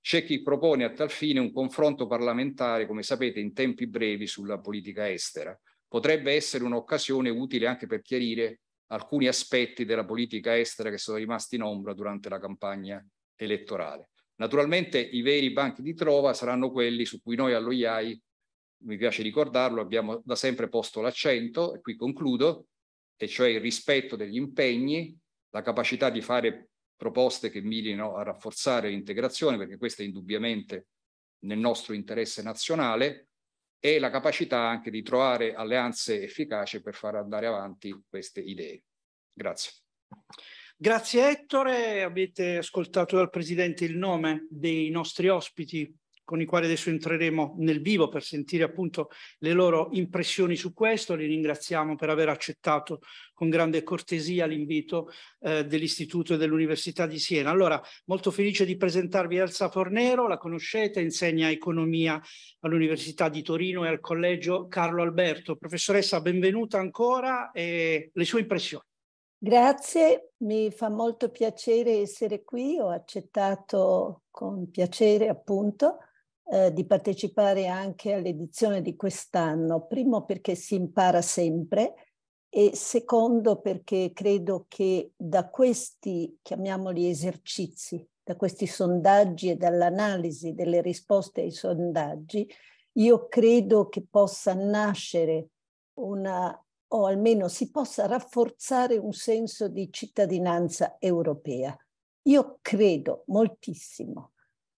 C'è chi propone a tal fine un confronto parlamentare, come sapete, in tempi brevi sulla politica estera. Potrebbe essere un'occasione utile anche per chiarire alcuni aspetti della politica estera che sono rimasti in ombra durante la campagna elettorale. Naturalmente i veri banchi di trova saranno quelli su cui noi allo IAI, mi piace ricordarlo, abbiamo da sempre posto l'accento, e qui concludo, e cioè il rispetto degli impegni, la capacità di fare proposte che mirino a rafforzare l'integrazione, perché questo è indubbiamente nel nostro interesse nazionale, e la capacità anche di trovare alleanze efficaci per far andare avanti queste idee. Grazie. Grazie Ettore, avete ascoltato dal Presidente il nome dei nostri ospiti con i quali adesso entreremo nel vivo per sentire appunto le loro impressioni su questo. Li ringraziamo per aver accettato con grande cortesia l'invito eh, dell'Istituto e dell'Università di Siena. Allora, molto felice di presentarvi Elsa Fornero, la conoscete, insegna economia all'Università di Torino e al Collegio Carlo Alberto. Professoressa, benvenuta ancora e le sue impressioni. Grazie, mi fa molto piacere essere qui, ho accettato con piacere appunto eh, di partecipare anche all'edizione di quest'anno, primo perché si impara sempre e secondo perché credo che da questi, chiamiamoli esercizi, da questi sondaggi e dall'analisi delle risposte ai sondaggi, io credo che possa nascere una, o almeno si possa rafforzare un senso di cittadinanza europea. Io credo moltissimo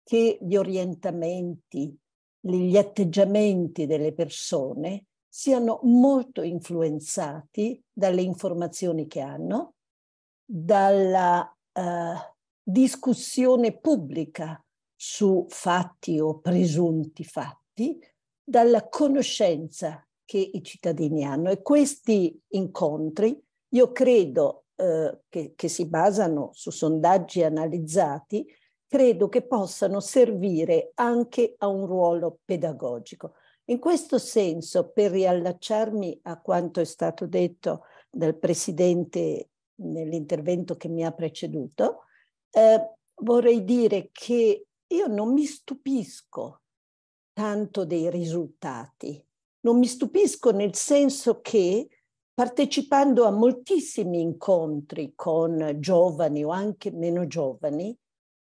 che gli orientamenti, gli atteggiamenti delle persone siano molto influenzati dalle informazioni che hanno, dalla eh, discussione pubblica su fatti o presunti fatti, dalla conoscenza che i cittadini hanno. E questi incontri, io credo eh, che, che si basano su sondaggi analizzati, credo che possano servire anche a un ruolo pedagogico. In questo senso, per riallacciarmi a quanto è stato detto dal Presidente nell'intervento che mi ha preceduto, eh, vorrei dire che io non mi stupisco tanto dei risultati. Non mi stupisco nel senso che partecipando a moltissimi incontri con giovani o anche meno giovani,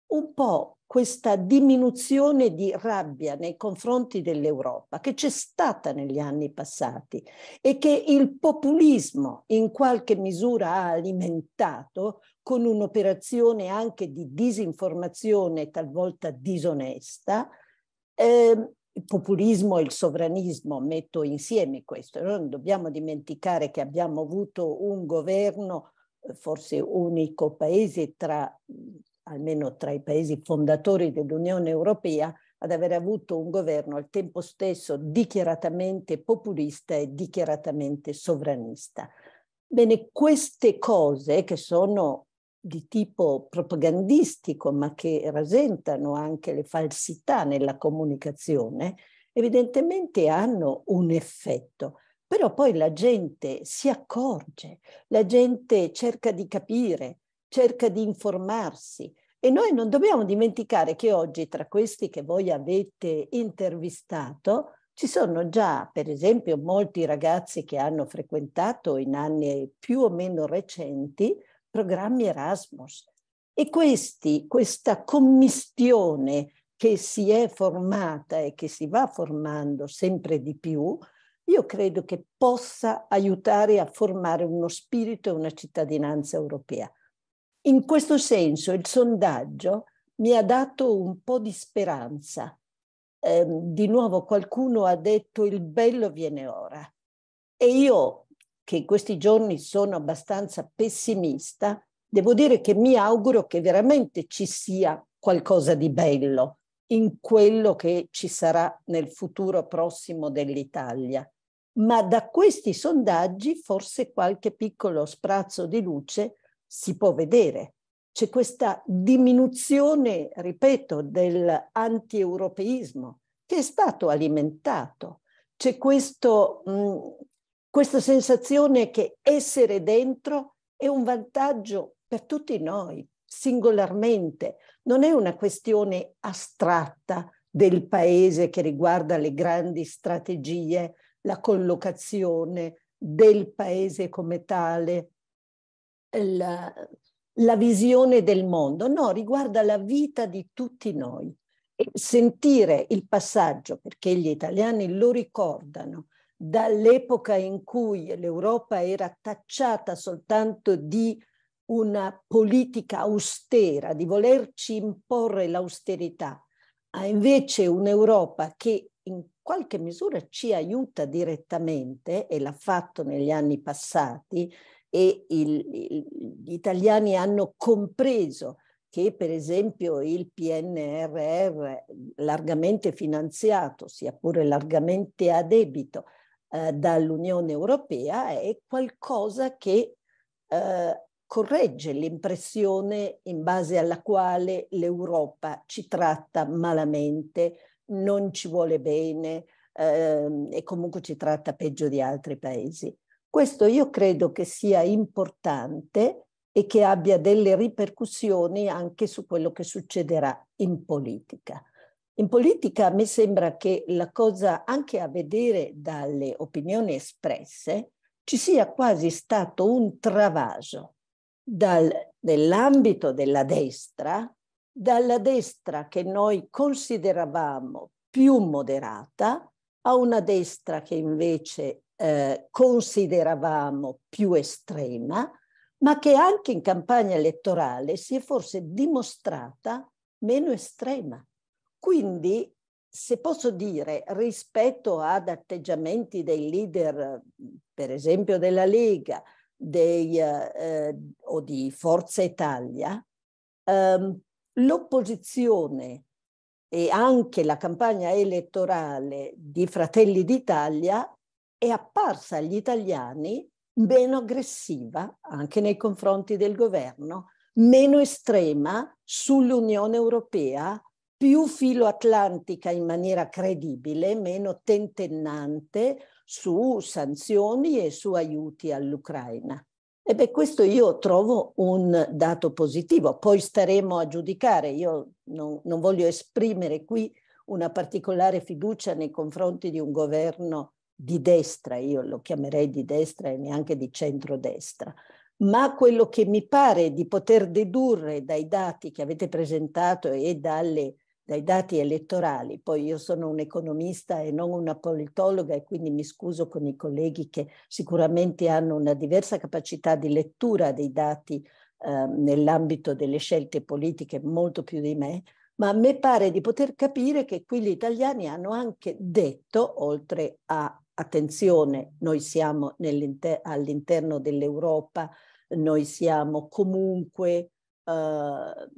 un po' questa diminuzione di rabbia nei confronti dell'Europa che c'è stata negli anni passati e che il populismo in qualche misura ha alimentato con un'operazione anche di disinformazione talvolta disonesta. Eh, il populismo e il sovranismo metto insieme questo, non dobbiamo dimenticare che abbiamo avuto un governo eh, forse unico paese tra almeno tra i paesi fondatori dell'Unione Europea, ad aver avuto un governo al tempo stesso dichiaratamente populista e dichiaratamente sovranista. Bene, queste cose che sono di tipo propagandistico, ma che rasentano anche le falsità nella comunicazione, evidentemente hanno un effetto. Però poi la gente si accorge, la gente cerca di capire, cerca di informarsi. E noi non dobbiamo dimenticare che oggi tra questi che voi avete intervistato ci sono già, per esempio, molti ragazzi che hanno frequentato in anni più o meno recenti programmi Erasmus. E questi, questa commistione che si è formata e che si va formando sempre di più, io credo che possa aiutare a formare uno spirito e una cittadinanza europea. In questo senso il sondaggio mi ha dato un po' di speranza. Eh, di nuovo qualcuno ha detto il bello viene ora. E io, che in questi giorni sono abbastanza pessimista, devo dire che mi auguro che veramente ci sia qualcosa di bello in quello che ci sarà nel futuro prossimo dell'Italia. Ma da questi sondaggi forse qualche piccolo sprazzo di luce si può vedere. C'è questa diminuzione, ripeto, dell'anti-europeismo che è stato alimentato. C'è questo, mh, mm, questa sensazione che essere dentro è un vantaggio per tutti noi, singolarmente. Non è una questione astratta del paese che riguarda le grandi strategie, la collocazione del paese come tale, la, la visione del mondo, no, riguarda la vita di tutti noi. E sentire il passaggio, perché gli italiani lo ricordano, dall'epoca in cui l'Europa era tacciata soltanto di una politica austera, di volerci imporre l'austerità, a invece un'Europa che in qualche misura ci aiuta direttamente, e l'ha fatto negli anni passati, e il, il, gli italiani hanno compreso che per esempio il PNRR largamente finanziato, sia pure largamente a debito eh, dall'Unione Europea, è qualcosa che eh, corregge l'impressione in base alla quale l'Europa ci tratta malamente, non ci vuole bene eh, e comunque ci tratta peggio di altri paesi. Questo io credo che sia importante e che abbia delle ripercussioni anche su quello che succederà in politica. In politica a me sembra che la cosa, anche a vedere dalle opinioni espresse, ci sia quasi stato un travaso dal, nell'ambito della destra, dalla destra che noi consideravamo più moderata a una destra che invece eh, consideravamo più estrema, ma che anche in campagna elettorale si è forse dimostrata meno estrema. Quindi, se posso dire, rispetto ad atteggiamenti dei leader, per esempio della Lega dei, eh, o di Forza Italia, ehm, l'opposizione e anche la campagna elettorale di Fratelli d'Italia è apparsa agli italiani meno aggressiva anche nei confronti del governo, meno estrema sull'Unione Europea, più filoatlantica in maniera credibile, meno tentennante su sanzioni e su aiuti all'Ucraina. E beh, questo io trovo un dato positivo, poi staremo a giudicare, io non, non voglio esprimere qui una particolare fiducia nei confronti di un governo di destra, io lo chiamerei di destra e neanche di centrodestra, ma quello che mi pare di poter dedurre dai dati che avete presentato e dalle, dai dati elettorali, poi io sono un economista e non una politologa e quindi mi scuso con i colleghi che sicuramente hanno una diversa capacità di lettura dei dati eh, nell'ambito delle scelte politiche molto più di me, ma a me pare di poter capire che qui gli italiani hanno anche detto, oltre a attenzione, noi siamo all'interno dell'Europa, noi siamo comunque eh,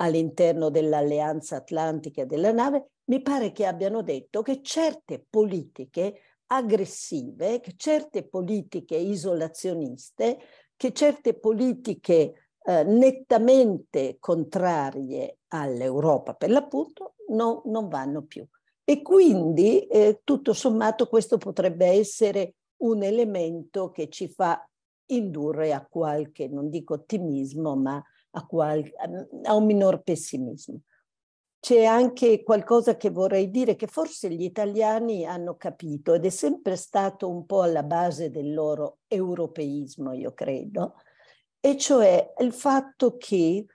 all'interno dell'alleanza atlantica della nave, mi pare che abbiano detto che certe politiche aggressive, che certe politiche isolazioniste, che certe politiche eh, nettamente contrarie all'Europa per l'appunto no, non vanno più. E quindi eh, tutto sommato questo potrebbe essere un elemento che ci fa indurre a qualche, non dico ottimismo, ma a, qualche, a un minor pessimismo. C'è anche qualcosa che vorrei dire che forse gli italiani hanno capito ed è sempre stato un po' alla base del loro europeismo, io credo, e cioè il fatto che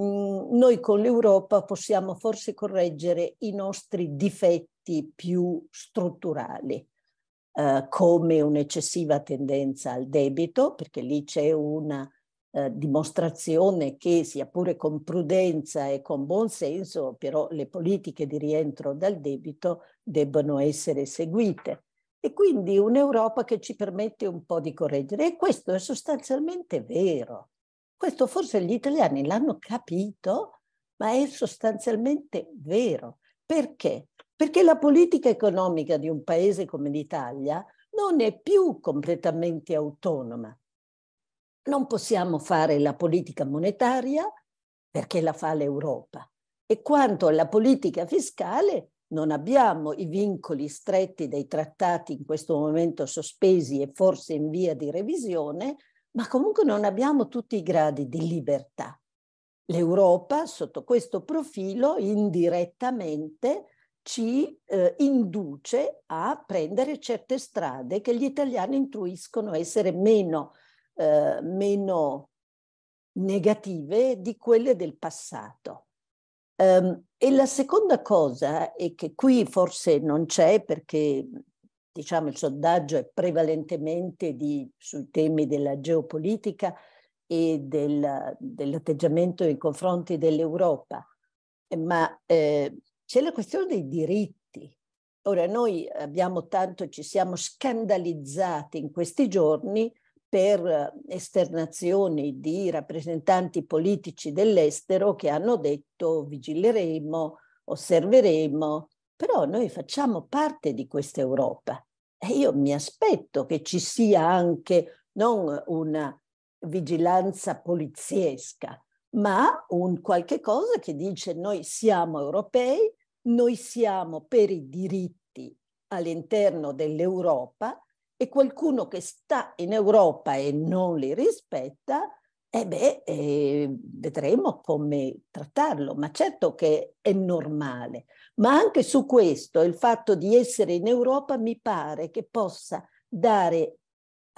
Mm, noi con l'Europa possiamo forse correggere i nostri difetti più strutturali, eh, come un'eccessiva tendenza al debito, perché lì c'è una eh, dimostrazione che sia pure con prudenza e con buon senso, però le politiche di rientro dal debito debbano essere seguite. E quindi un'Europa che ci permette un po' di correggere. E questo è sostanzialmente vero questo forse gli italiani l'hanno capito, ma è sostanzialmente vero. Perché? Perché la politica economica di un paese come l'Italia non è più completamente autonoma. Non possiamo fare la politica monetaria perché la fa l'Europa. E quanto alla politica fiscale, non abbiamo i vincoli stretti dei trattati in questo momento sospesi e forse in via di revisione, ma comunque non abbiamo tutti i gradi di libertà. L'Europa, sotto questo profilo, indirettamente ci eh, induce a prendere certe strade che gli italiani intuiscono essere meno, eh, meno negative di quelle del passato. Um, e la seconda cosa, e che qui forse non c'è perché diciamo, il sondaggio è prevalentemente di, sui temi della geopolitica e del, dell'atteggiamento nei confronti dell'Europa, ma eh, c'è la questione dei diritti. Ora noi abbiamo tanto, ci siamo scandalizzati in questi giorni per esternazioni di rappresentanti politici dell'estero che hanno detto vigileremo, osserveremo, però noi facciamo parte di questa Europa e io mi aspetto che ci sia anche non una vigilanza poliziesca, ma un qualche cosa che dice noi siamo europei, noi siamo per i diritti all'interno dell'Europa e qualcuno che sta in Europa e non li rispetta e eh beh, eh, vedremo come trattarlo, ma certo che è normale. Ma anche su questo, il fatto di essere in Europa mi pare che possa dare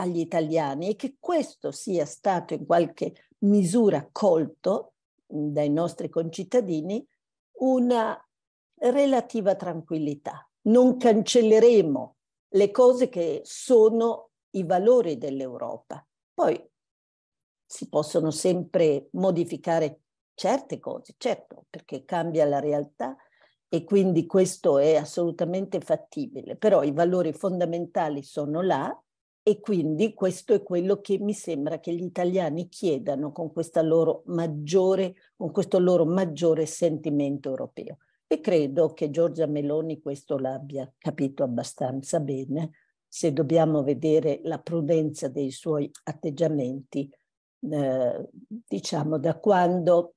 agli italiani e che questo sia stato in qualche misura colto dai nostri concittadini una relativa tranquillità. Non cancelleremo le cose che sono i valori dell'Europa. Poi si possono sempre modificare certe cose, certo, perché cambia la realtà e quindi questo è assolutamente fattibile, però i valori fondamentali sono là e quindi questo è quello che mi sembra che gli italiani chiedano con, maggiore, con questo loro maggiore sentimento europeo. E credo che Giorgia Meloni questo l'abbia capito abbastanza bene, se dobbiamo vedere la prudenza dei suoi atteggiamenti eh, diciamo, da quando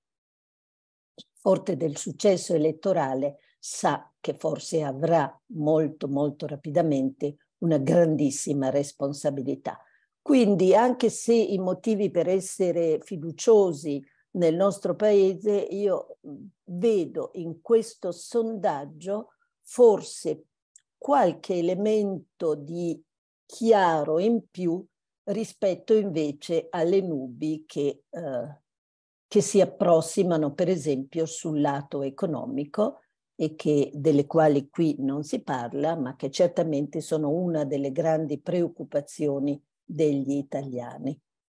forte del successo elettorale sa che forse avrà molto, molto rapidamente una grandissima responsabilità. Quindi anche se i motivi per essere fiduciosi nel nostro paese, io vedo in questo sondaggio forse qualche elemento di chiaro in più rispetto invece alle nubi che, eh, che si approssimano per esempio sul lato economico e che, delle quali qui non si parla, ma che certamente sono una delle grandi preoccupazioni degli italiani.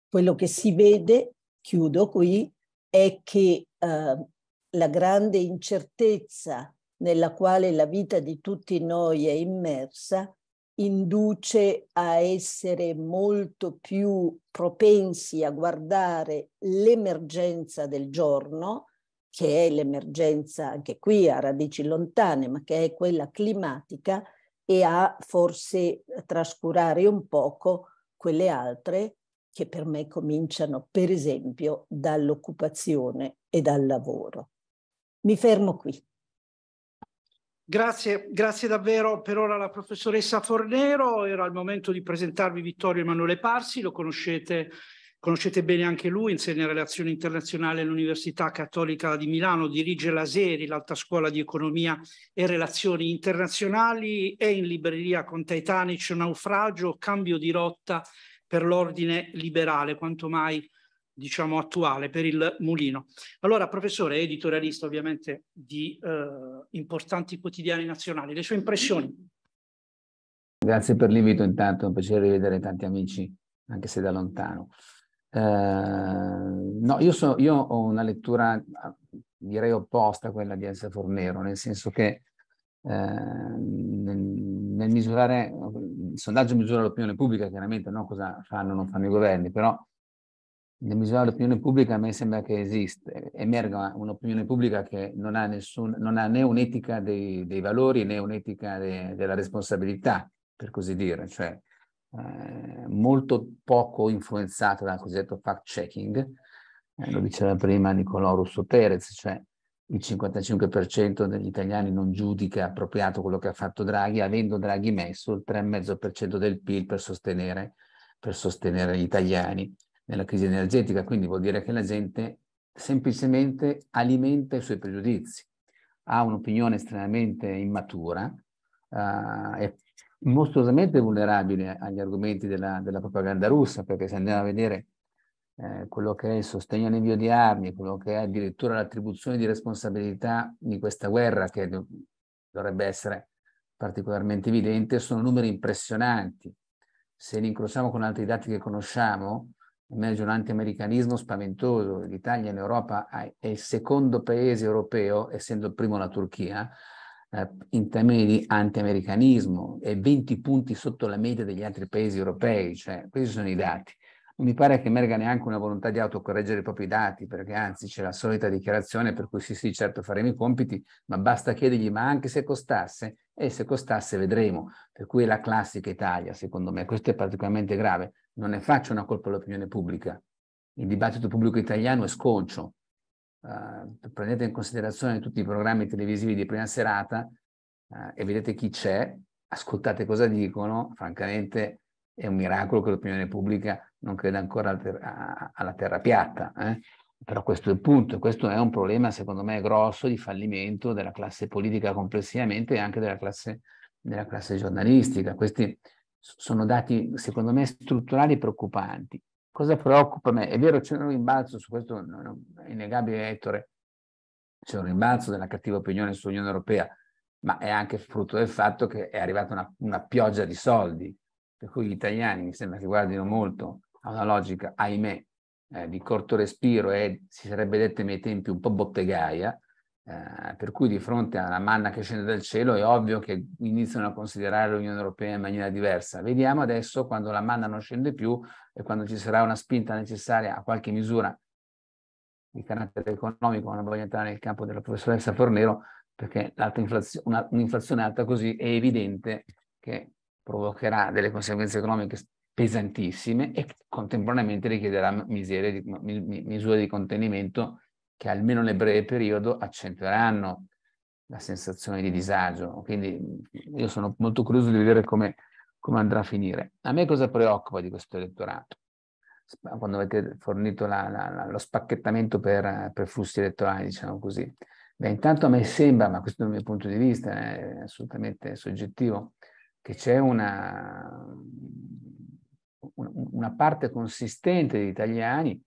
Quello che si vede, chiudo qui, è che eh, la grande incertezza nella quale la vita di tutti noi è immersa induce a essere molto più propensi a guardare l'emergenza del giorno, che è l'emergenza anche qui a radici lontane, ma che è quella climatica, e a forse trascurare un poco quelle altre che per me cominciano, per esempio, dall'occupazione e dal lavoro. Mi fermo qui. Grazie, grazie davvero per ora alla professoressa Fornero. Era il momento di presentarvi Vittorio Emanuele Parsi, lo conoscete, conoscete bene anche lui, insegna relazioni internazionali all'Università Cattolica di Milano, dirige l'ASERI, l'Alta Scuola di Economia e Relazioni Internazionali, è in libreria con Titanic, Naufragio, Cambio di rotta per l'ordine liberale, quanto mai diciamo, attuale per il mulino. Allora, professore, editorialista ovviamente di eh, importanti quotidiani nazionali, le sue impressioni? Grazie per l'invito intanto, è un piacere rivedere tanti amici, anche se da lontano. Eh, no, io, so, io, ho una lettura direi opposta a quella di Elsa Fornero, nel senso che eh, nel, nel misurare, il sondaggio misura l'opinione pubblica chiaramente, no? cosa fanno o non fanno i governi, però nel misura dell'opinione pubblica a me sembra che esiste, emerga un'opinione pubblica che non ha, nessun, non ha né un'etica dei, dei, valori né un'etica de, della responsabilità, per così dire, cioè eh, molto poco influenzata dal cosiddetto fact-checking, eh, lo diceva prima Nicolò Russo Perez, cioè il 55% degli italiani non giudica appropriato quello che ha fatto Draghi, avendo Draghi messo il 3,5% del PIL per sostenere, per sostenere gli italiani nella crisi energetica, quindi vuol dire che la gente semplicemente alimenta i suoi pregiudizi, ha un'opinione estremamente immatura, uh, è mostruosamente vulnerabile agli argomenti della, della propaganda russa, perché se andiamo a vedere eh, quello che è il sostegno all'invio di armi, quello che è addirittura l'attribuzione di responsabilità di questa guerra, che dov- dovrebbe essere particolarmente evidente, sono numeri impressionanti. Se li incrociamo con altri dati che conosciamo, emerge un antiamericanismo spaventoso. L'Italia in Europa è il secondo paese europeo, essendo il primo la Turchia, eh, in termini di antiamericanismo, è 20 punti sotto la media degli altri paesi europei, cioè questi sono i dati. Non mi pare che emerga neanche una volontà di autocorreggere i propri dati, perché anzi c'è la solita dichiarazione per cui sì, sì, certo faremo i compiti, ma basta chiedergli, ma anche se costasse, e se costasse vedremo. Per cui è la classica Italia, secondo me, questo è particolarmente grave non ne faccio una colpa all'opinione pubblica. Il dibattito pubblico italiano è sconcio. Uh, prendete in considerazione tutti i programmi televisivi di prima serata uh, e vedete chi c'è, ascoltate cosa dicono. Francamente è un miracolo che l'opinione pubblica non creda ancora alla, ter- a- alla terra piatta. Eh? Però questo è il punto, questo è un problema secondo me grosso di fallimento della classe politica complessivamente e anche della classe, della classe giornalistica. Questi sono dati secondo me strutturali preoccupanti. Cosa preoccupa me? È vero, c'è un rimbalzo, su questo è innegabile Ettore, c'è un rimbalzo della cattiva opinione sull'Unione Europea, ma è anche frutto del fatto che è arrivata una, una pioggia di soldi, per cui gli italiani mi sembra che guardino molto a una logica, ahimè, eh, di corto respiro e si sarebbe detto nei miei tempi un po' bottegaia, eh, per cui di fronte alla manna che scende dal cielo è ovvio che iniziano a considerare l'Unione Europea in maniera diversa. Vediamo adesso quando la manna non scende più e quando ci sarà una spinta necessaria a qualche misura di carattere economico, non voglio entrare nel campo della professoressa Fornero, perché inflazione, un'inflazione alta così è evidente che provocherà delle conseguenze economiche pesantissime e contemporaneamente richiederà misere, misure di contenimento che almeno nel breve periodo accentueranno la sensazione di disagio. Quindi mm, io sono molto curioso di vedere come, come andrà a finire. A me cosa preoccupa di questo elettorato? Quando avete fornito la, la, la, lo spacchettamento per, per, flussi elettorali, diciamo così. Beh, intanto a me sembra, ma questo è il mio punto di vista, eh, è assolutamente soggettivo, che c'è una, una parte consistente degli italiani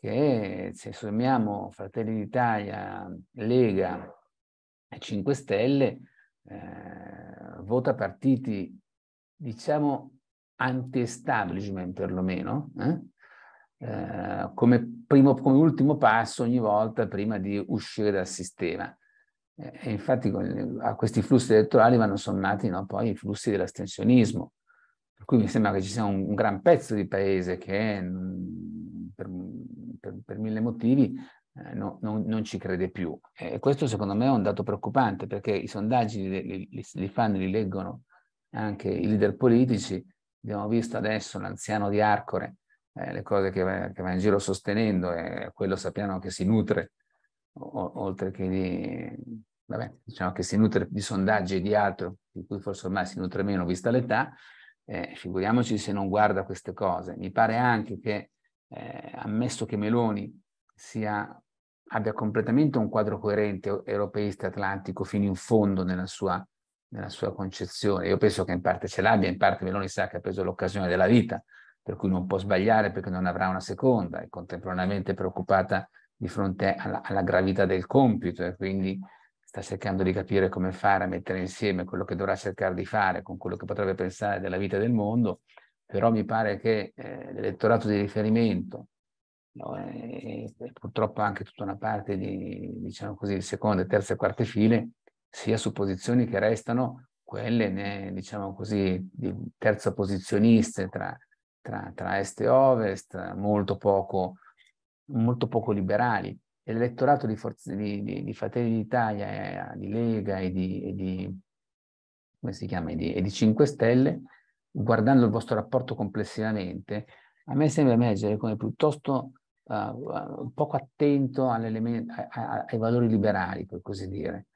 che se sommiamo Fratelli d'Italia, Lega e 5 Stelle, eh, vota partiti, diciamo, anti-establishment perlomeno, eh? Eh, come, primo, come ultimo passo ogni volta prima di uscire dal sistema. Eh, e infatti a questi flussi elettorali vanno sommati no, poi i flussi dell'astensionismo, per cui mi sembra che ci sia un, un gran pezzo di paese che mm, mille motivi eh, no, non, non, ci crede più. E questo secondo me è un dato preoccupante perché i sondaggi li, li, li, li fanno, li leggono anche i leader politici. Abbiamo visto adesso l'anziano di Arcore, eh, le cose che va, che va, in giro sostenendo e quello sappiamo che si nutre, o, oltre che di, vabbè, diciamo che si nutre di sondaggi e di altro, di cui forse ormai si nutre meno vista l'età, eh, figuriamoci se non guarda queste cose. Mi pare anche che eh, ammesso che Meloni sia, abbia completamente un quadro coerente europeista atlantico fino in fondo nella sua, nella sua concezione, io penso che in parte ce l'abbia, in parte Meloni sa che ha preso l'occasione della vita, per cui non può sbagliare perché non avrà una seconda, è contemporaneamente preoccupata di fronte alla, alla gravità del compito e quindi sta cercando di capire come fare a mettere insieme quello che dovrà cercare di fare con quello che potrebbe pensare della vita del mondo però mi pare che eh, l'elettorato di riferimento no, e, e, purtroppo anche tutta una parte di, diciamo così, seconde, terze e quarte file, sia su posizioni che restano quelle, né, diciamo così, di terza posizioniste tra, tra, tra est e ovest, molto poco, molto poco liberali. E l'elettorato di, di, di, di Fratelli d'Italia, eh, di Lega e di, e di come si chiama, e di, e di 5 Stelle, guardando il vostro rapporto complessivamente, a me sembra emergere come piuttosto uh, poco attento a, a, ai valori liberali, per così dire,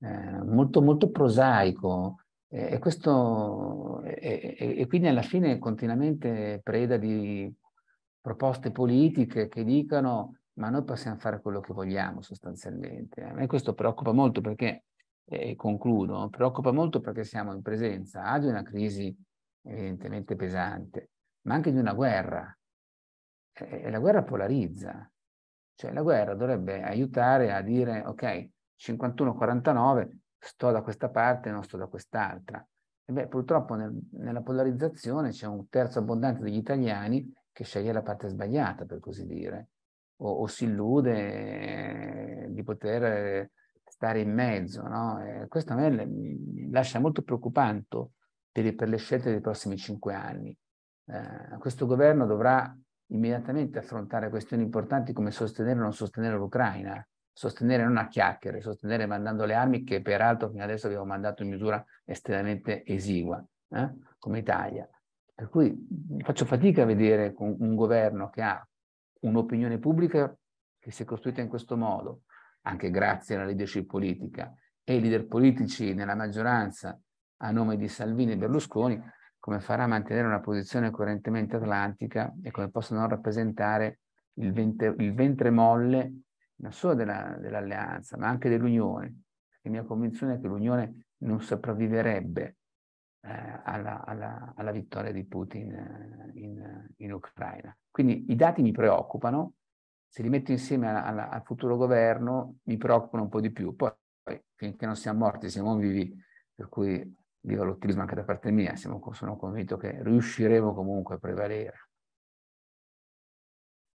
eh, molto, molto prosaico. e, questo, eh, e quindi alla fine è continuamente preda di proposte politiche che dicano ma noi possiamo fare quello che vogliamo sostanzialmente. A me questo preoccupa molto perché, e concludo, preoccupa molto perché siamo in presenza A di una crisi evidentemente pesante, ma anche di una guerra. E la guerra polarizza, cioè la guerra dovrebbe aiutare a dire ok, 51-49, sto da questa parte, non sto da quest'altra. E beh, purtroppo nel, nella polarizzazione c'è un terzo abbondante degli italiani che sceglie la parte sbagliata, per così dire, o, o si illude eh, di poter eh, stare in mezzo. No? Eh, questo a me lascia molto preoccupato, per, per le scelte dei prossimi cinque anni. Eh, questo governo dovrà immediatamente affrontare questioni importanti come sostenere o non sostenere l'Ucraina, sostenere non a chiacchiere, sostenere mandando le armi che peraltro fino adesso abbiamo mandato in misura estremamente esigua, eh? come Italia. Per cui faccio fatica a vedere un governo che ha un'opinione pubblica che si è costruita in questo modo, anche grazie alla leadership politica, e i leader politici nella maggioranza a nome di Salvini e Berlusconi, come farà a mantenere una posizione coerentemente atlantica e come possono non rappresentare il ventre, il ventre molle non solo della, dell'alleanza, ma anche dell'Unione. La mia convinzione è che l'Unione non sopravviverebbe eh, alla, alla, alla, vittoria di Putin eh, in, in, Ucraina. Quindi i dati mi preoccupano, se li metto insieme alla, al futuro governo mi preoccupano un po' di più. Poi, finché non siamo morti, siamo vivi, per cui viva l'ottimismo anche da parte mia, siamo, sono convinto che riusciremo comunque a prevalere.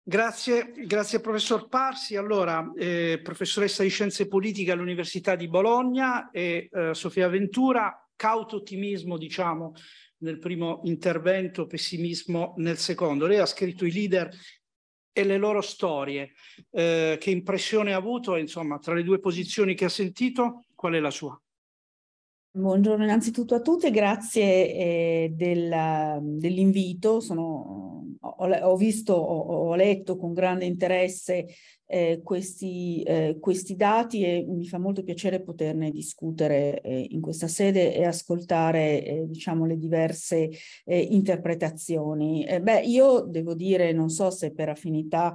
Grazie, grazie professor Parsi. Allora, eh, professoressa di scienze politiche all'Università di Bologna e eh, Sofia Ventura, cauto ottimismo, diciamo, nel primo intervento, pessimismo nel secondo. Lei ha scritto i leader e le loro storie. Eh, che impressione ha avuto? Insomma, tra le due posizioni che ha sentito, qual è la sua? Buongiorno innanzitutto a tutti, grazie eh, del, dell'invito. Sono, ho, ho, visto, ho, ho, letto con grande interesse eh, questi, eh, questi, dati e mi fa molto piacere poterne discutere eh, in questa sede e ascoltare eh, diciamo, le diverse eh, interpretazioni. beh, io devo dire, non so se per affinità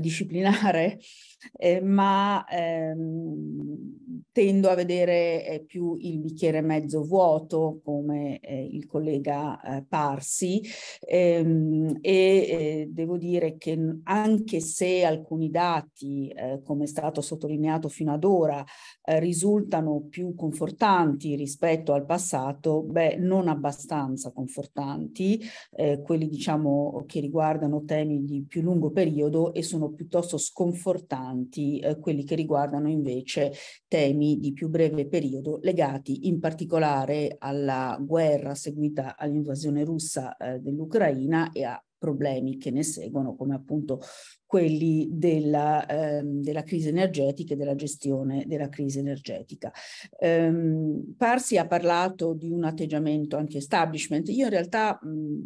disciplinare eh, ma ehm, tendo a vedere eh, più il bicchiere mezzo vuoto, come eh, il collega eh, Parsi, ehm, e eh, devo dire che anche se alcuni dati, eh, come è stato sottolineato fino ad ora, risultano più confortanti rispetto al passato, beh, non abbastanza confortanti, quelli diciamo che riguardano temi di più lungo periodo e sono piuttosto sconfortanti importanti eh, quelli che riguardano invece temi di più breve periodo legati in particolare alla guerra seguita all'invasione russa eh, dell'Ucraina e a problemi che ne seguono, come appunto quelli della, ehm, della crisi energetica e della gestione della crisi energetica. Ehm, Parsi ha parlato di un atteggiamento anti-establishment. Io in realtà mh,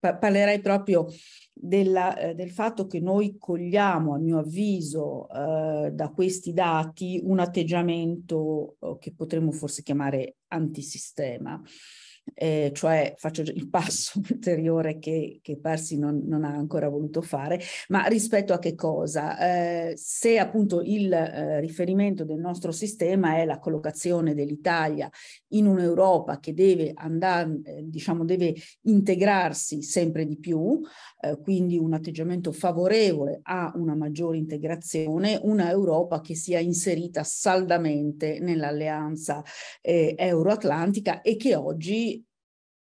parlerei proprio della, eh, del fatto che noi cogliamo, a mio avviso, eh, da questi dati un atteggiamento eh, che potremmo forse chiamare antisistema eh, cioè faccio il passo ulteriore che, che Parsi non, non, ha ancora voluto fare, ma rispetto a che cosa? Eh, se appunto il eh, riferimento del nostro sistema è la collocazione dell'Italia in un'Europa che deve andare, eh, diciamo, deve integrarsi sempre di più, eh, quindi un atteggiamento favorevole a una maggiore integrazione, una Europa che sia inserita saldamente nell'alleanza eh, euroatlantica e che oggi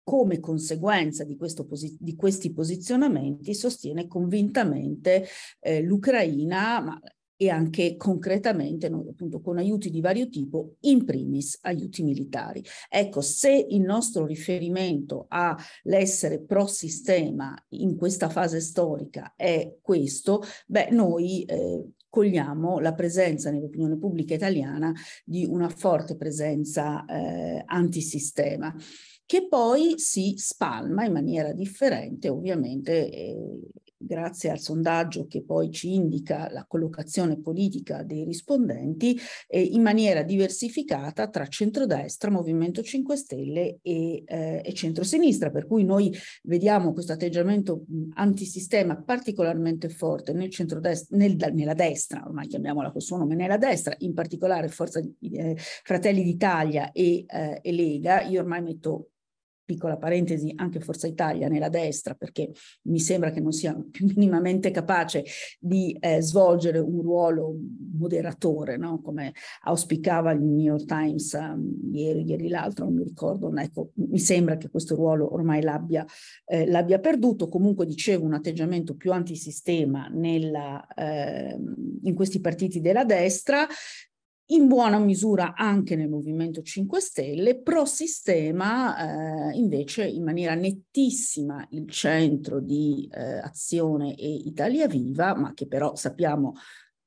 come conseguenza di, posi- di, questi posizionamenti sostiene convintamente eh, l'Ucraina ma, e anche concretamente no, appunto, con aiuti di vario tipo, in primis aiuti militari. Ecco, se il nostro riferimento all'essere pro sistema in questa fase storica è questo, beh, noi eh, cogliamo la presenza nell'opinione pubblica italiana di una forte presenza eh, antisistema che poi si spalma in maniera differente, ovviamente eh, grazie al sondaggio che poi ci indica la collocazione politica dei rispondenti, eh, in maniera diversificata tra centrodestra, Movimento 5 Stelle e, eh, e centrosinistra, per cui noi vediamo questo atteggiamento antisistema particolarmente forte nel centrodestra, nel, nella destra, ormai chiamiamola col suo nome, nella destra, in particolare Forza, eh, Fratelli d'Italia e, eh, e Lega, io ormai metto piccola parentesi, anche Forza Italia nella destra, perché mi sembra che non sia più minimamente capace di eh, svolgere un ruolo moderatore, no? come auspicava il New York Times um, ieri, ieri l'altro, non mi ricordo, ecco, mi sembra che questo ruolo ormai l'abbia, eh, l'abbia perduto, comunque dicevo un atteggiamento più antisistema nella, eh, in questi partiti della destra, in buona misura anche nel Movimento 5 Stelle, pro sistema eh, invece in maniera nettissima il centro di eh, azione e Italia Viva, ma che però sappiamo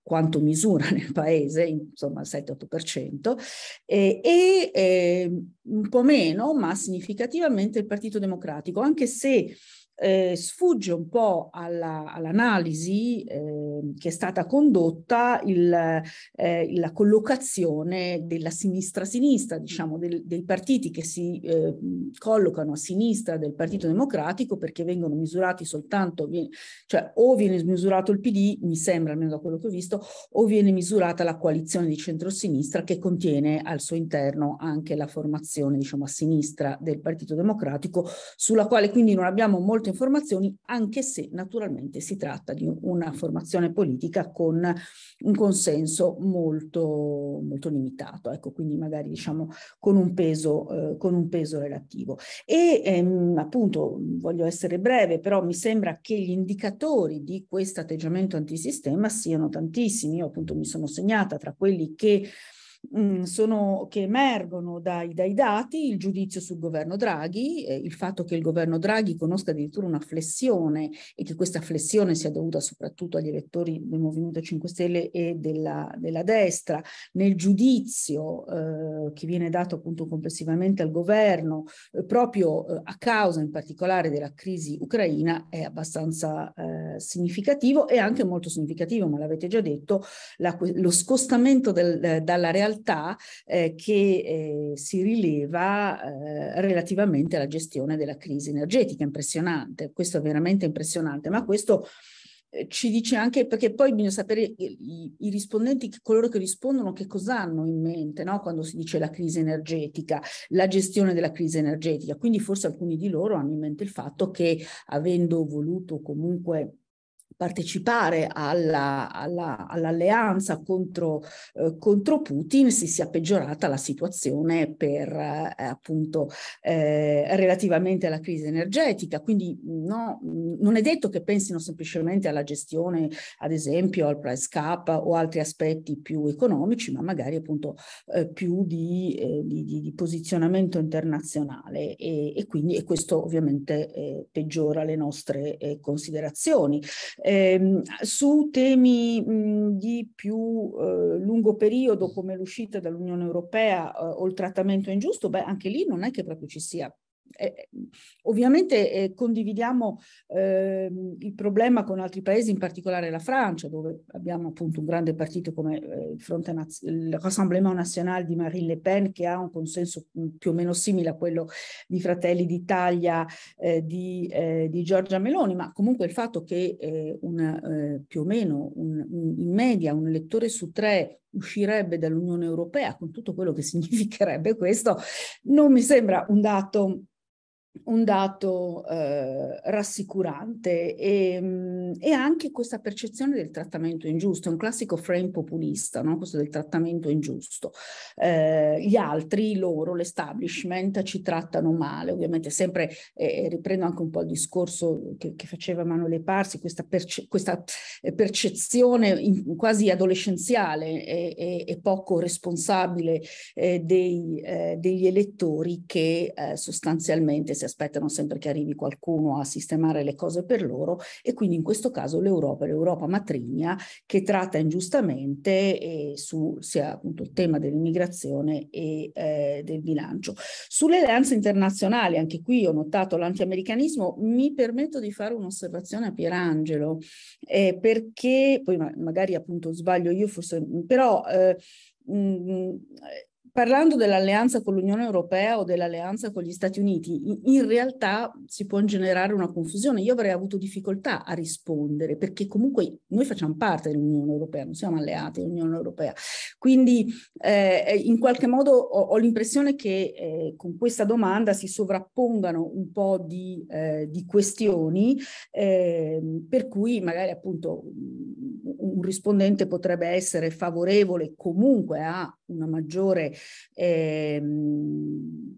quanto misura nel paese, insomma il 7-8%, eh, e eh, un po' meno, ma significativamente il Partito Democratico, anche se eh, sfugge un po' alla, all'analisi eh, che è stata condotta il, eh, la collocazione della sinistra-sinistra, diciamo, del, dei partiti che si eh, collocano a sinistra del Partito Democratico perché vengono misurati soltanto, cioè o viene misurato il PD, mi sembra almeno da quello che ho visto, o viene misurata la coalizione di centrosinistra che contiene al suo interno anche la formazione diciamo, a sinistra del Partito Democratico, sulla quale quindi non abbiamo molto molte informazioni, anche se naturalmente si tratta di una formazione politica con un consenso molto, molto limitato, ecco, quindi magari diciamo con un peso, eh, con un peso relativo. E ehm, appunto voglio essere breve, però mi sembra che gli indicatori di questo atteggiamento antisistema siano tantissimi. Io appunto mi sono segnata tra quelli che Mm, sono, che emergono dai, dai, dati, il giudizio sul governo Draghi, eh, il fatto che il governo Draghi conosca addirittura una flessione e che questa flessione sia dovuta soprattutto agli elettori del Movimento 5 Stelle e della, della destra, nel giudizio eh, che viene dato appunto complessivamente al governo eh, proprio eh, a causa in particolare della crisi ucraina è abbastanza eh, significativo e anche molto significativo, ma l'avete già detto, la, lo scostamento del, dalla realtà realtà eh, che eh, si rileva eh, relativamente alla gestione della crisi energetica. Impressionante, questo è veramente impressionante, ma questo eh, ci dice anche perché poi bisogna sapere i, i rispondenti, coloro che rispondono, che cosa hanno in mente no? quando si dice la crisi energetica, la gestione della crisi energetica. Quindi forse alcuni di loro hanno in mente il fatto che avendo voluto comunque partecipare alla, alla, all'alleanza contro, eh, contro, Putin si sia peggiorata la situazione per eh, appunto eh, relativamente alla crisi energetica. Quindi no, non è detto che pensino semplicemente alla gestione, ad esempio, al price cap o altri aspetti più economici, ma magari appunto eh, più eh, di, di, di, posizionamento internazionale e, e quindi e questo ovviamente eh, peggiora le nostre considerazioni. Eh, su temi mh, mhmm, di più eh, lungo periodo come l'uscita dall'Unione Europea eh, o il trattamento ingiusto, beh anche lì non è che proprio ci sia eh, ovviamente eh, condividiamo eh, il problema con altri paesi, in particolare la Francia, dove abbiamo appunto un grande partito come eh, il, Fronte Rassemblement National di Marine Le Pen, che ha un consenso mm, più o meno simile a quello di Fratelli d'Italia eh, di, eh, di, Giorgia Meloni, ma comunque il fatto che un, più o meno un, un, in media un elettore su tre uscirebbe dall'Unione Europea, con tutto quello che significherebbe questo, non mi sembra un dato un dato eh, rassicurante e, mm, e, anche questa percezione del trattamento ingiusto, è un classico frame populista, no? questo del trattamento ingiusto. Eh, gli altri, loro, l'establishment, ci trattano male, ovviamente sempre, eh, riprendo anche un po' il discorso che, che faceva Manuele Parsi, questa, perce- questa eh, percezione in, quasi adolescenziale e, e, e poco responsabile eh, dei, eh, degli elettori che sostanzialmente si aspettano sempre che arrivi qualcuno a sistemare le cose per loro e quindi in questo caso l'Europa, l'Europa matrigna che tratta ingiustamente e su sia appunto il tema dell'immigrazione e eh, del bilancio. Sulle alleanze internazionali, anche qui ho notato l'antiamericanismo, mi permetto di fare un'osservazione a Pierangelo, eh, perché poi ma magari appunto sbaglio io forse, però... Eh, mh, Parlando dell'alleanza con l'Unione Europea o dell'alleanza con gli Stati Uniti, in realtà si può generare una confusione. Io avrei avuto difficoltà a rispondere perché comunque noi facciamo parte dell'Unione Europea, non siamo alleati dell'Unione Europea. Quindi eh, eh in qualche modo ho, ho l'impressione che eh, con questa domanda si sovrappongano un po' di, eh, di questioni ehm, per cui magari appunto un rispondente potrebbe essere favorevole comunque a una maggiore ehm,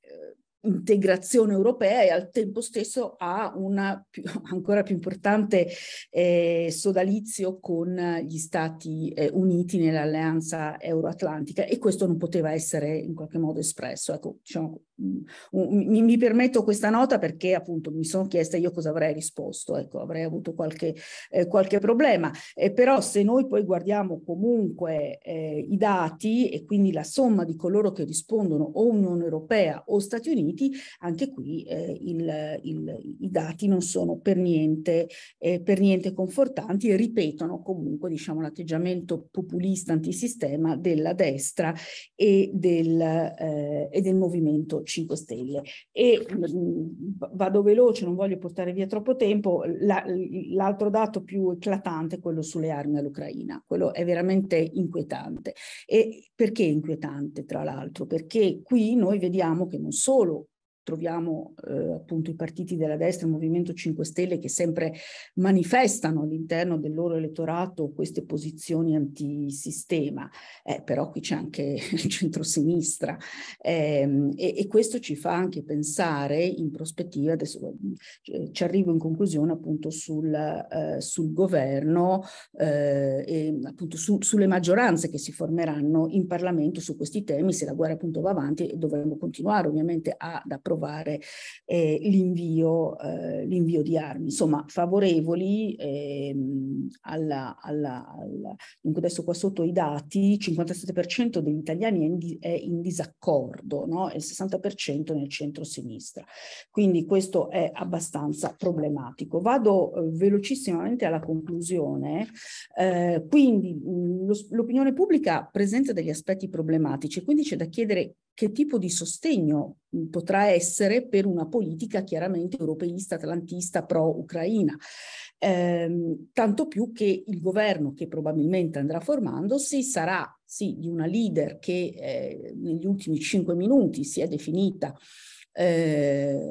eh, integrazione europea e al tempo stesso ha un ancora più importante eh, sodalizio con gli Stati eh, Uniti nell'alleanza euroatlantica e questo non poteva essere in qualche modo espresso. Ecco, diciamo, mi, mi, permetto questa nota perché appunto mi sono chiesta io cosa avrei risposto, ecco, avrei avuto qualche, eh, qualche problema, eh, però se noi poi guardiamo comunque eh, i dati e quindi la somma di coloro che rispondono o Unione Europea o Stati Uniti, anche qui eh, il, il, i dati non sono per niente, eh, per niente confortanti e ripetono comunque diciamo, l'atteggiamento populista antisistema della destra e del, eh, e del movimento 5 Stelle. E mm, mm, vado veloce, non voglio portare via troppo tempo, l'altro dato più eclatante è quello sulle armi all'Ucraina, quello è veramente inquietante. E perché inquietante, tra l'altro? Perché qui noi vediamo che non solo troviamo eh, appunto i partiti della destra, il Movimento 5 Stelle, che sempre manifestano all'interno del loro elettorato queste posizioni antisistema, eh, però qui c'è anche il centrosinistra eh, e, e, questo ci fa anche pensare in prospettiva, adesso eh, ci arrivo in conclusione appunto sul, eh, sul governo eh, e appunto su, sulle maggioranze che si formeranno in Parlamento su questi temi, se la guerra appunto va avanti e dovremo continuare ovviamente ad approfondire approvare eh, l'invio, eh, l'invio di armi, insomma favorevoli ehm, alla, alla, alla, Dunque adesso qua sotto i dati, il 57% degli italiani è in, di, è in disaccordo no? e il 60% nel centro-sinistra. Quindi questo è abbastanza problematico. Vado eh, velocissimamente alla conclusione. Eh, quindi mh, mm, lo, l'opinione pubblica presenta degli aspetti problematici, quindi c'è da chiedere che tipo di sostegno potrà essere per una politica chiaramente europeista, atlantista, pro-Ucraina. Eh, tanto più che il governo che probabilmente andrà formandosi sarà sì di una leader che eh, negli ultimi cinque minuti si è definita eh,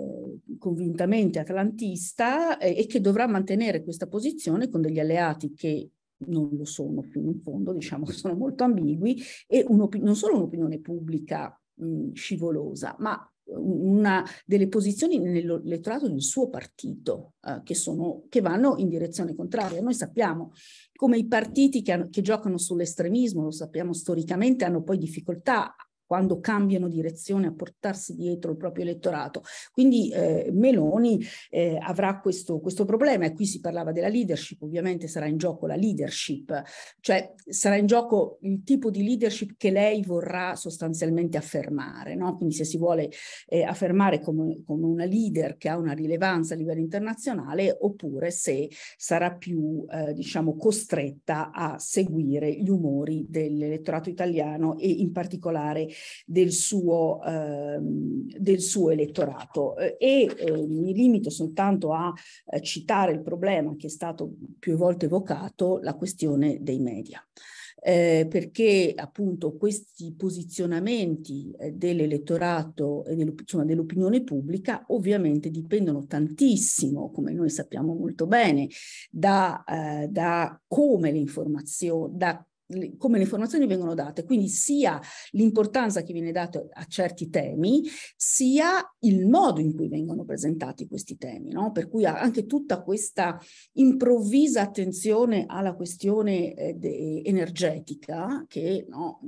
convintamente atlantista eh, e che dovrà mantenere questa posizione con degli alleati che non lo sono più in fondo, diciamo che sono molto ambigui, e non solo un'opinione pubblica mh, scivolosa, ma una delle posizioni nell'elettorato del suo partito eh, che, sono, che vanno in direzione contraria. Noi sappiamo come i partiti che, hanno, che giocano sull'estremismo, lo sappiamo storicamente, hanno poi difficoltà quando cambiano direzione a portarsi dietro il proprio elettorato. Quindi eh, Meloni eh, avrà questo, questo, problema e qui si parlava della leadership, ovviamente sarà in gioco la leadership, cioè sarà in gioco il tipo di leadership che lei vorrà sostanzialmente affermare, no? quindi se si vuole eh, affermare come, come, una leader che ha una rilevanza a livello internazionale oppure se sarà più eh, diciamo costretta a seguire gli umori dell'elettorato italiano e in particolare del suo, ehm, del suo elettorato. Eh, e eh, mi limito soltanto a eh, citare il problema che è stato più volte evocato, la questione dei media. Eh, perché appunto questi posizionamenti eh, dell'elettorato e dell'op- insomma, dell'opinione pubblica ovviamente dipendono tantissimo, come noi sappiamo molto bene, da, eh, da come le informazioni, da come le informazioni vengono date, quindi sia l'importanza che viene data a certi temi, sia il modo in cui vengono presentati questi temi, no? per cui anche tutta questa improvvisa attenzione alla questione eh, energetica che no,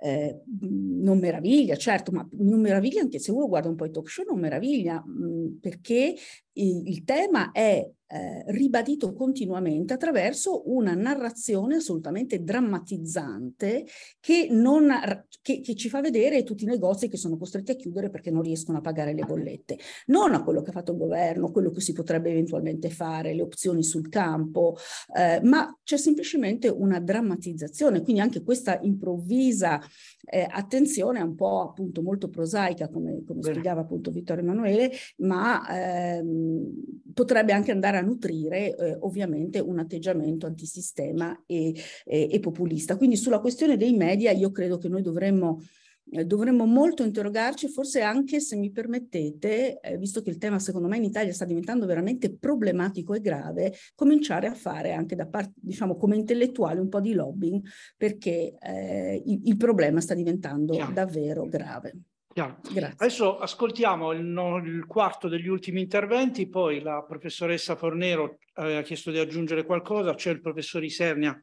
eh, non meraviglia, certo, ma non meraviglia anche se uno guarda un po' i talk show, non meraviglia, mh, perché il, il tema è eh, ribadito continuamente attraverso una narrazione assolutamente drammatizzante che, non, che, che, ci fa vedere tutti i negozi che sono costretti a chiudere perché non riescono a pagare le bollette, non a quello che ha fatto il governo, quello che si potrebbe eventualmente fare, le opzioni sul campo, eh, ma c'è semplicemente una drammatizzazione, quindi anche questa improvvisa precisa eh, attenzione un po' appunto molto prosaica, come, come spiegava appunto Vittorio Emanuele, ma ehm, potrebbe anche andare a nutrire eh, ovviamente un atteggiamento antisistema e, e, e populista. Quindi sulla questione dei media io credo che noi dovremmo eh, dovremmo molto interrogarci, forse anche se mi permettete, eh, visto che il tema secondo me in Italia sta diventando veramente problematico e grave, cominciare a fare anche da parte, diciamo, come intellettuali un po' di lobbying, perché eh, il, il, problema sta diventando Chiaro. davvero grave. Grazie. Adesso ascoltiamo il, no, il, quarto degli ultimi interventi, poi la professoressa Fornero aveva eh, chiesto di aggiungere qualcosa, c'è il professor Isernia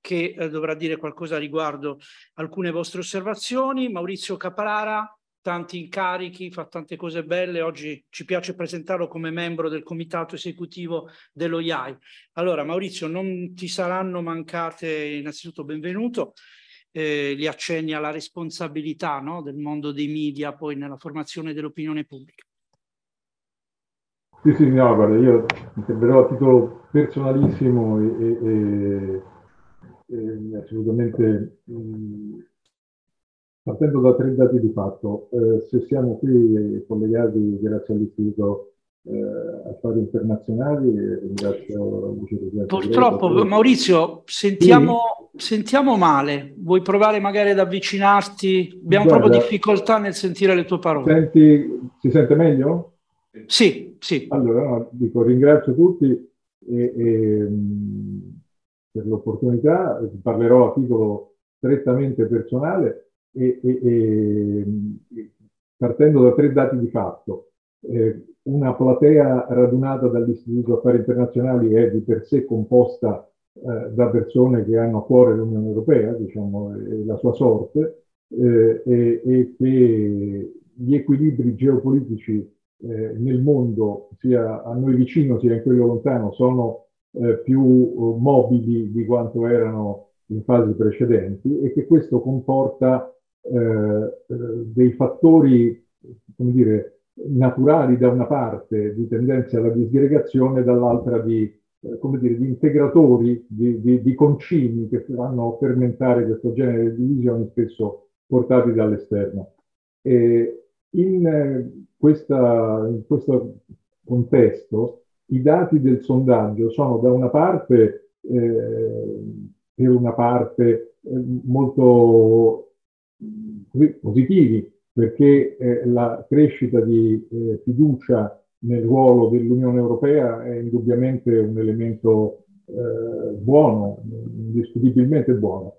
che eh, dovrà dire qualcosa riguardo alcune vostre osservazioni. Maurizio Caparara, tanti incarichi, fa tante cose belle, oggi ci piace presentarlo come membro del comitato esecutivo dello IAI. Allora Maurizio, non ti saranno mancate innanzitutto benvenuto eh, gli accenni alla responsabilità no, del mondo dei media poi nella formazione dell'opinione pubblica. Sì, sì, no, guarda, io interverrò a titolo personalissimo e, e, eh, assolutamente mh, mm, partendo da tre dati di fatto. Eh, se siamo qui collegati grazie all'Istituto eh, Affari Internazionali, eh, ringrazio Purtroppo Greta, per... Maurizio, sentiamo, sì? sentiamo, male. Vuoi provare magari ad avvicinarti? Abbiamo Guarda, proprio difficoltà nel sentire le tue parole. Senti, si sente meglio? Sì, sì. Allora, no, dico, ringrazio tutti e, e mh, mm, per l'opportunità, eh, parlerò a titolo strettamente personale e, e, e partendo da tre dati di fatto. Eh, una platea radunata dall'Istituto Affari Internazionali è di per sé composta eh, da persone che hanno a cuore l'Unione Europea, diciamo, e la sua sorte, eh, e, e, che gli equilibri geopolitici eh, nel mondo, sia a noi vicino sia in quello lontano, sono eh, più eh, mobili di quanto erano in fasi precedenti e che questo comporta eh, eh, dei fattori, come dire, naturali da una parte di tendenza alla disgregazione, dall'altra di, eh, come dire, di integratori, di, di, di concimi che fanno fermentare questo genere di divisioni spesso portati dall'esterno. E in, questa, in questo contesto i dati del sondaggio sono da una parte, eh, per una parte, eh, molto mm, positivi, perché eh, la crescita di eh, fiducia nel ruolo dell'Unione Europea è indubbiamente un elemento eh, buono, indiscutibilmente buono.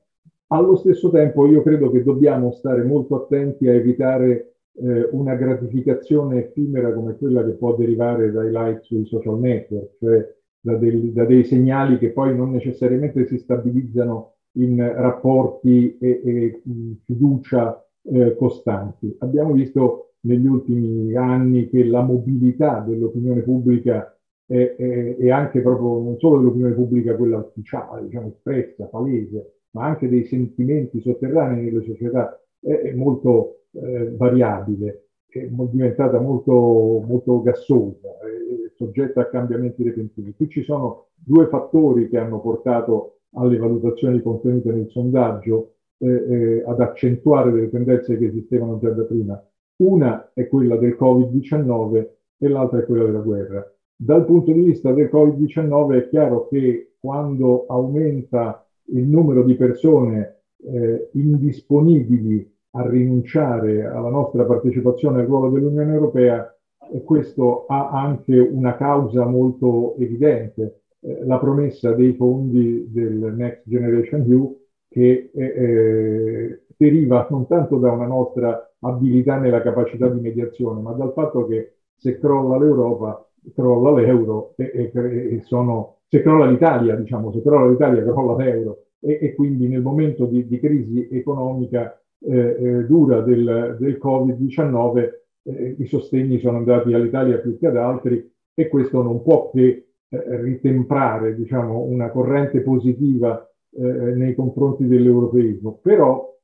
Allo stesso tempo io credo che dobbiamo stare molto attenti a evitare eh, una gratificazione effimera come quella che può derivare dai like sui social network, cioè da, del, da dei segnali che poi non necessariamente si stabilizzano in rapporti e, e mm, fiducia eh, costanti. Abbiamo visto negli ultimi anni che la mobilità dell'opinione pubblica è, è, è anche proprio non solo dell'opinione pubblica quella ufficiale, diciamo espressa, palese, ma anche dei sentimenti sotterranei nelle società è, è molto eh, variabile, è diventata molto, molto gassosa, eh, soggetta a cambiamenti repentini. Qui ci sono due fattori che hanno portato alle valutazioni contenute nel sondaggio eh, eh ad accentuare delle tendenze che esistevano già da prima. Una è quella del Covid-19 e l'altra è quella della guerra. Dal punto di vista del Covid-19 è chiaro che quando aumenta il numero di persone eh, indisponibili a rinunciare alla nostra partecipazione al ruolo dell'Unione Europea e questo ha anche una causa molto evidente, eh, la promessa dei fondi del Next Generation EU che eh, eh, deriva non tanto da una nostra abilità nella capacità di mediazione, ma dal fatto che se crolla l'Europa, crolla l'euro e, e, e sono, se crolla l'Italia, diciamo, se crolla l'Italia, crolla l'euro e, e quindi nel momento di, di crisi economica eh, eh, dura del, del Covid-19 eh, i sostegni sono andati all'Italia più che ad altri e questo non può che eh, ritemprare diciamo, una corrente positiva eh, nei confronti dell'europeismo. Però,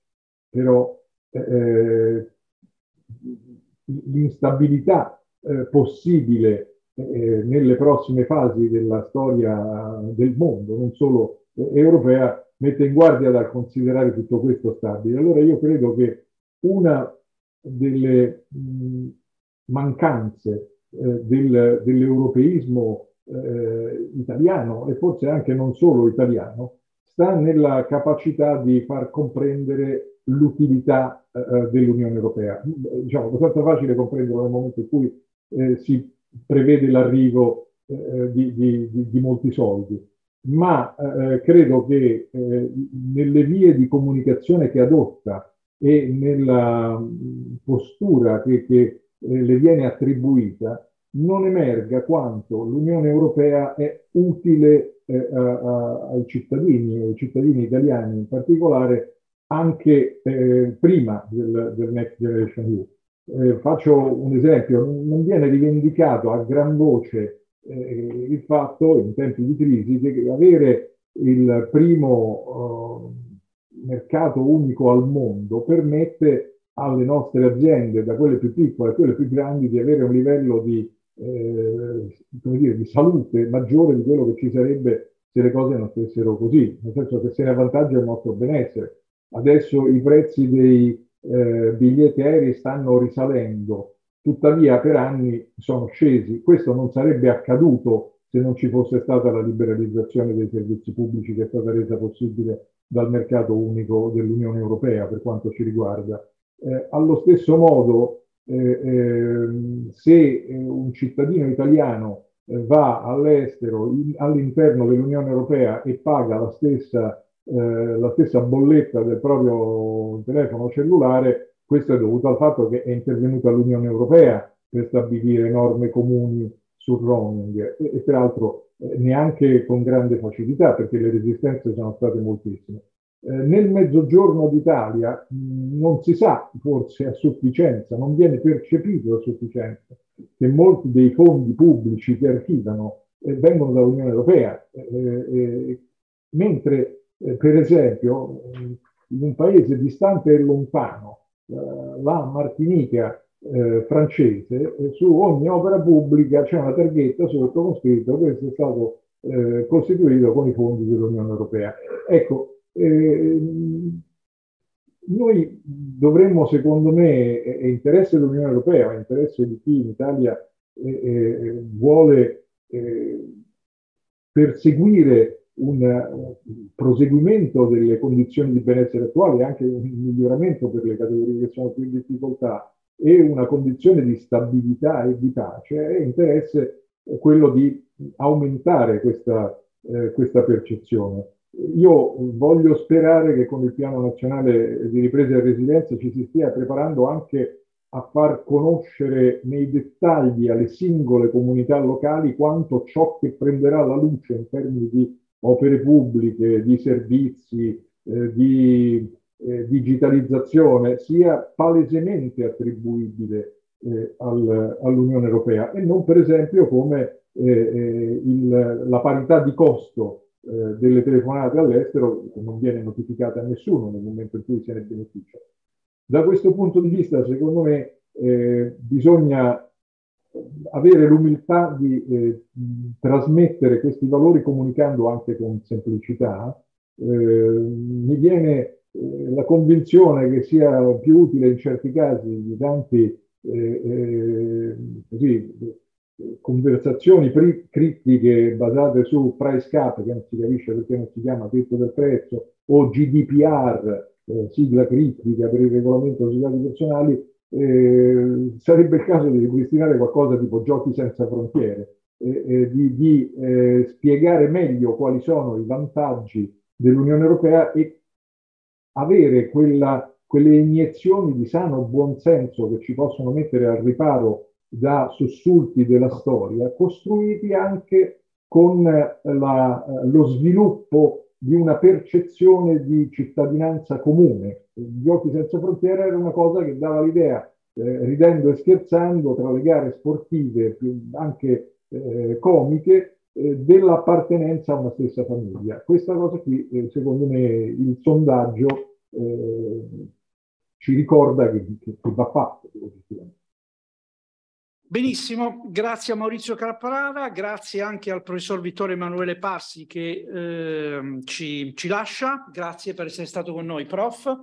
però l'instabilità possibile nelle prossime fasi della storia del mondo, non solo europea, mette in guardia dal considerare tutto questo stabile. Allora io credo che una delle mancanze eh, del, dell'europeismo eh, italiano e forse anche non solo italiano sta nella capacità di far comprendere l'utilità eh, eh dell'Unione Europea. Eh, diciamo, è abbastanza facile comprenderlo nel momento in cui eh, si prevede l'arrivo di, di, di, di molti soldi ma eh, credo che eh, nelle vie di comunicazione che adotta e nella postura che, che eh, le viene attribuita non emerga quanto l'Unione Europea è utile eh, a, a, ai cittadini, ai cittadini italiani in particolare, anche eh, prima del, del, Next Generation EU. Eh, faccio un esempio, non viene rivendicato a gran voce eh, il fatto in tempi di crisi che avere il primo eh, mercato unico al mondo permette alle nostre aziende, da quelle più piccole a quelle più grandi, di avere un livello di, eh, dire, di salute maggiore di quello che ci sarebbe se le cose non stessero così, nel senso che se ne avvantaggia il nostro benessere. Adesso i prezzi dei eh, biglietti aerei stanno risalendo, tuttavia per anni sono scesi. Questo non sarebbe accaduto se non ci fosse stata la liberalizzazione dei servizi pubblici che è stata resa possibile dal mercato unico dell'Unione Europea per quanto ci riguarda. Eh, allo stesso modo, eh, ehm, eh, se un cittadino italiano eh, va all'estero, in, all'interno dell'Unione Europea e paga la stessa, eh, la stessa bolletta del proprio telefono cellulare, questo è dovuto al fatto che è intervenuta l'Unione Europea per stabilire norme comuni sul roaming e, e peraltro eh, neanche con grande facilità perché le resistenze sono state moltissime. Eh, nel mezzogiorno d'Italia mh, non si sa forse a sufficienza, non viene percepito a sufficienza che molti dei fondi pubblici che arrivano eh, vengono dall'Unione Europea, eh, eh, eh, mentre per esempio in un paese distante e lontano la eh, Martinica eh, francese, su ogni opera pubblica c'è una targhetta sotto con scritto questo è stato eh, costituito con i fondi dell'Unione Europea. Ecco, eh, noi dovremmo, secondo me, è interesse dell'Unione Europea, è interesse di chi in Italia eh, eh, vuole perseguire eh, un proseguimento delle condizioni di benessere attuali, anche un miglioramento per le categorie che sono più in difficoltà e una condizione di stabilità e di pace, è interesse quello di aumentare questa, eh, questa percezione. Io voglio sperare che con il piano nazionale di ripresa e resilienza ci si stia preparando anche a far conoscere nei dettagli alle singole comunità locali quanto ciò che prenderà la luce in termini di opere pubbliche, di servizi, eh, di eh, digitalizzazione sia palesemente attribuibile eh, al, all'Unione Europea e non per esempio come eh, eh, il, la parità di costo eh, delle telefonate all'estero che non viene notificata a nessuno nel momento in cui se ne beneficia. Da questo punto di vista, secondo me, bisogna avere l'umiltà di eh, trasmettere questi valori comunicando anche con semplicità, eh, mi viene eh, la convinzione che sia più utile in certi casi di tanti eh, eh, così, conversazioni pri- critiche basate su price cap, che non si capisce perché non si chiama tetto del prezzo, o GDPR, eh, sigla criptica per il regolamento delle dati personali, eh, sarebbe il caso di ripristinare qualcosa tipo giochi senza frontiere, eh, eh, di, di eh, spiegare meglio quali sono i vantaggi dell'Unione Europea e avere quella, quelle iniezioni di sano buonsenso che ci possono mettere al riparo da sussulti della storia, costruiti anche con eh, la, eh, lo sviluppo di una percezione di cittadinanza comune Giochi senza frontiere era una cosa che dava l'idea, eh, ridendo e scherzando tra le gare sportive, anche eh, comiche, eh, dell'appartenenza a una stessa famiglia. Questa cosa qui, eh, secondo me, il sondaggio eh, ci ricorda che, che, che va fatto. Che Benissimo, grazie a Maurizio Carapparara, grazie anche al professor Vittorio Emanuele Parsi che eh, ci, ci, lascia, grazie per essere stato con noi, prof.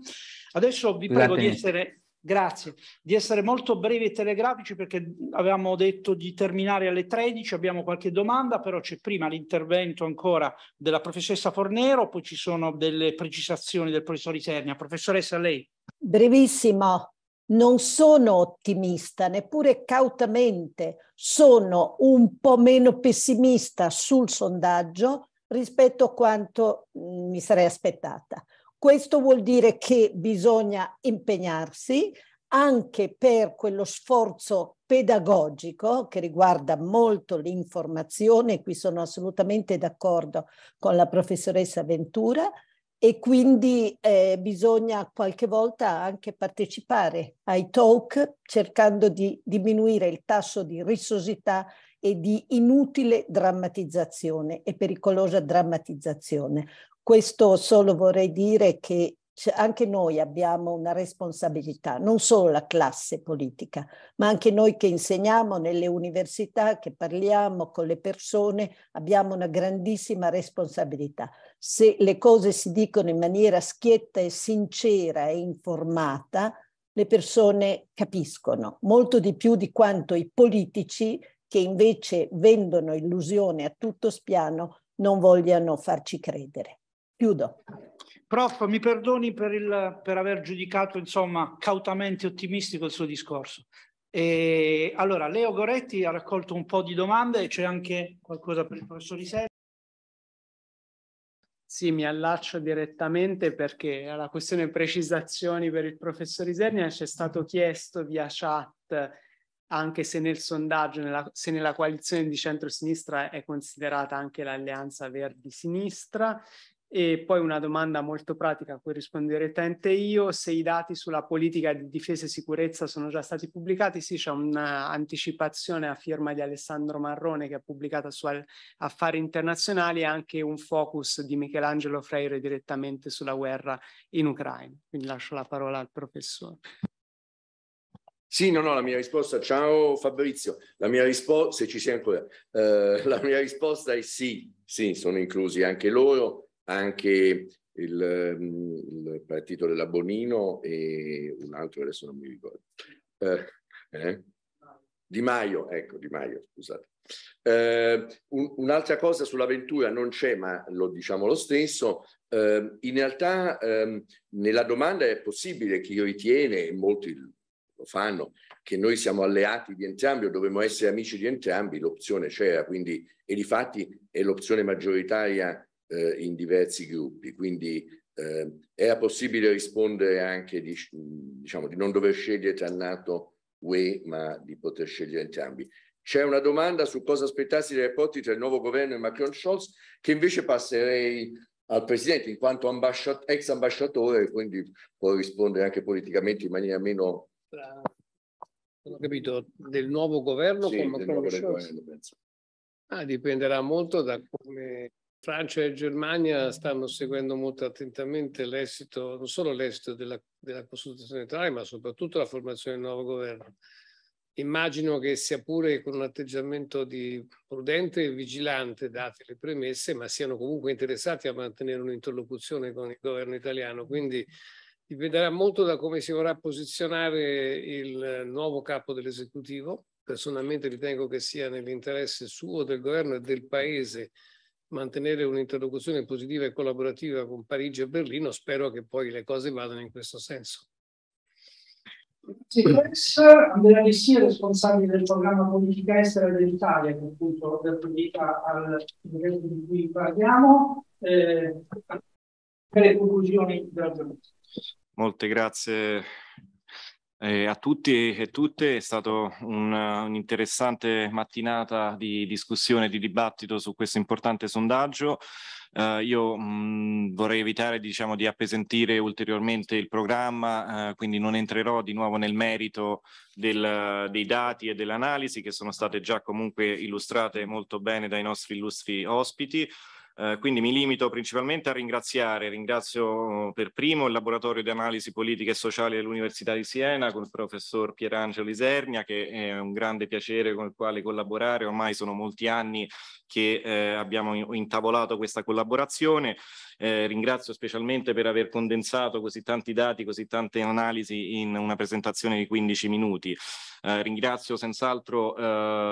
Adesso vi prego di essere, grazie, di essere molto brevi e telegrafici perché avevamo detto di terminare alle 13, abbiamo qualche domanda, però c'è prima l'intervento ancora della professoressa Fornero, poi ci sono delle precisazioni del professor Isernia. Professoressa, lei. Brevissimo non sono ottimista, neppure cautamente, sono un po' meno pessimista sul sondaggio rispetto a quanto mm, mi sarei aspettata. Questo vuol dire che bisogna impegnarsi anche per quello sforzo pedagogico che riguarda molto l'informazione, qui sono assolutamente d'accordo con la professoressa Ventura, e quindi eh, bisogna qualche volta anche partecipare ai talk cercando di diminuire il tasso di rissosità e di inutile drammatizzazione e pericolosa drammatizzazione. Questo solo vorrei dire che cioè anche noi abbiamo una responsabilità, non solo la classe politica, ma anche noi che insegniamo nelle università, che parliamo con le persone, abbiamo una grandissima responsabilità. Se le cose si dicono in maniera schietta e sincera e informata, le persone capiscono molto di più di quanto i politici che invece vendono illusione a tutto spiano non vogliano farci credere. Chiudo. Prof, mi perdoni per, il, per aver giudicato insomma, cautamente ottimistico il suo discorso. E, allora, Leo Goretti ha raccolto un po' di domande c'è anche qualcosa per il professor Iseri. Sì, mi allaccio direttamente perché alla questione precisazioni per il professor Isernia ci è stato chiesto via chat, anche se nel sondaggio, nella, se nella coalizione di centro-sinistra è considerata anche l'alleanza verdi-sinistra, e poi una domanda molto pratica a cui rispondere ente io, se i dati sulla politica di difesa e sicurezza sono già stati pubblicati, sì c'è un'anticipazione a firma di Alessandro Marrone che ha pubblicato su Affari Internazionali e anche un focus di Michelangelo Freire direttamente sulla guerra in Ucraina. Quindi lascio la parola al professore. Sì, no, no, la mia risposta, ciao Fabrizio, la mia risposta, se ci sei ancora, eh, la mia risposta è sì, sì, sono inclusi anche loro, anche il, mm, il partito della Bonino e un altro, adesso non mi ricordo. Eh, eh? Di Maio, ecco, Di Maio, scusate. Eh, un'altra cosa sull'avventura non c'è, ma lo diciamo lo stesso. Eh, in realtà ehm, nella domanda è possibile che io ritiene, e molti lo fanno, che noi siamo alleati di entrambi o dovremmo essere amici di entrambi, l'opzione c'era, quindi e di fatti è l'opzione maggioritaria eh, in diversi gruppi, quindi eh, era possibile rispondere anche di, diciamo, di non dover scegliere tra NATO e UE, ma di poter scegliere entrambi. C'è una domanda su cosa aspettarsi dai rapporti tra il nuovo governo e Macron-Scholz, che invece passerei al Presidente in quanto ambasciat ex ambasciatore, quindi può rispondere anche politicamente in maniera meno... Non ho capito, del nuovo governo sì, con Macron-Scholz? Ah, dipenderà molto da come Francia e Germania stanno seguendo molto attentamente l'esito, non solo l'esito della, della consultazione elettorale, ma soprattutto la formazione del nuovo governo. Immagino che sia pure con un atteggiamento di prudente e vigilante, date le premesse, ma siano comunque interessati a mantenere un'interlocuzione con il governo italiano. Quindi dipenderà molto da come si vorrà posizionare il nuovo capo dell'esecutivo. Personalmente ritengo che sia nell'interesse suo, del governo e del paese mantenere un'interlocuzione positiva e collaborativa con Parigi e Berlino, spero che poi le cose vadano in questo senso. Sicurezza, sì, mm. Andrea Messia, responsabile del programma politica estera dell'Italia, che appunto dedica al livello di cui parliamo, eh, per le conclusioni della giornata. Molte grazie eh, a tutti e tutte è stata un'interessante un mattinata di discussione, di dibattito su questo importante sondaggio. Eh, io mh, vorrei evitare diciamo, di appesantire ulteriormente il programma, eh, quindi non entrerò di nuovo nel merito del, dei dati e dell'analisi che sono state già comunque illustrate molto bene dai nostri illustri ospiti. Eh, quindi mi limito principalmente a ringraziare, ringrazio uh, per primo il laboratorio di analisi politica e sociale dell'Università di Siena con il professor Pierangelo Isernia che è un grande piacere con il quale collaborare, ormai sono molti anni che eh, abbiamo intavolato questa collaborazione. Eh, ringrazio specialmente per aver condensato così tanti dati, così tante analisi in una presentazione di 15 minuti. Eh, ringrazio senz'altro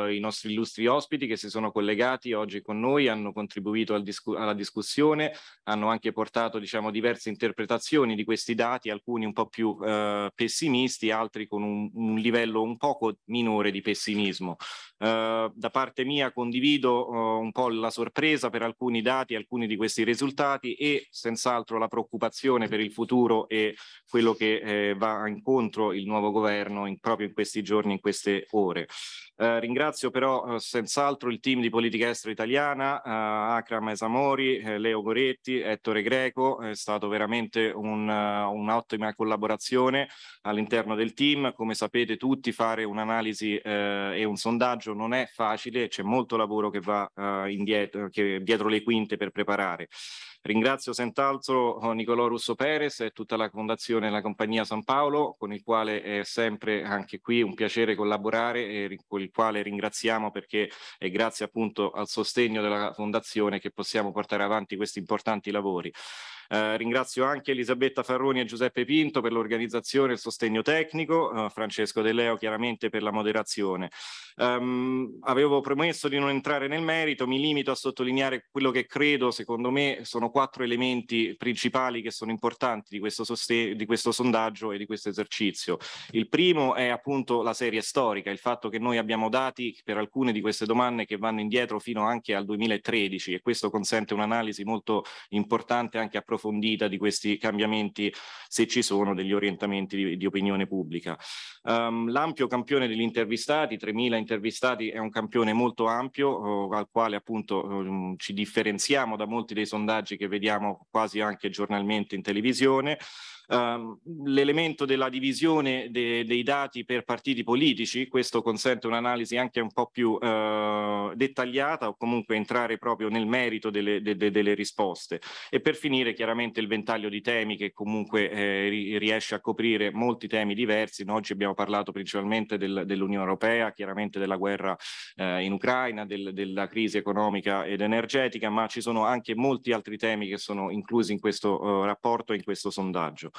eh, i nostri illustri ospiti che si sono collegati oggi con noi, hanno contribuito al discorso discu- alla discussione, hanno anche portato diciamo, diverse interpretazioni di questi dati, alcuni un po' più eh, pessimisti, altri con un, un, livello un poco minore di pessimismo. Eh, da parte mia condivido eh, un po' la sorpresa per alcuni dati, alcuni di questi risultati e senz'altro la preoccupazione per il futuro e quello che eh, va incontro il nuovo governo in, proprio in questi giorni, in queste ore. Eh, ringrazio però eh, senz'altro il team di politica estera italiana, eh, Akram Esamori, eh, Leo Goretti, Ettore Greco, è stata veramente un, uh, un'ottima collaborazione all'interno del team. Come sapete tutti fare un'analisi e un sondaggio non è facile, c'è molto lavoro che va indietro, che dietro le quinte per preparare. Ringrazio senz'altro eh, Nicolò Russo Perez e tutta la Fondazione e la Compagnia San Paolo, con il quale è sempre anche qui un piacere collaborare e con il quale ringraziamo perché è grazie appunto al sostegno della Fondazione che possiamo portare avanti questi importanti lavori. Eh, ringrazio anche Elisabetta Farroni e Giuseppe Pinto per l'organizzazione e il sostegno tecnico, eh, Francesco De Leo chiaramente per la moderazione. Um, avevo promesso di non entrare nel merito, mi limito a sottolineare quello che credo, secondo me, sono quattro elementi principali che sono importanti di questo, di questo sondaggio e di questo esercizio. Il primo è appunto la serie storica, il fatto che noi abbiamo dati per alcune di queste domande che vanno indietro fino anche al 2013 e questo consente un'analisi molto importante anche a approfondita di questi cambiamenti, se ci sono, degli orientamenti di, di opinione pubblica. Um, l'ampio campione degli intervistati, 3.000 intervistati, è un campione molto ampio uh, al quale appunto um, ci differenziamo da molti dei sondaggi che vediamo quasi anche giornalmente in televisione. Ehm, l'elemento della divisione de dei dati per partiti politici, questo consente un'analisi anche un po' più uh, dettagliata o comunque entrare proprio nel merito delle, de de delle, risposte. E per finire chiaramente il ventaglio di temi che comunque eh, riesce a coprire molti temi diversi. No? Oggi abbiamo parlato principalmente del, dell'Unione Europea, chiaramente della guerra eh, in Ucraina, del, della crisi economica ed energetica, ma ci sono anche molti altri temi che sono inclusi in questo uh, rapporto e in questo sondaggio.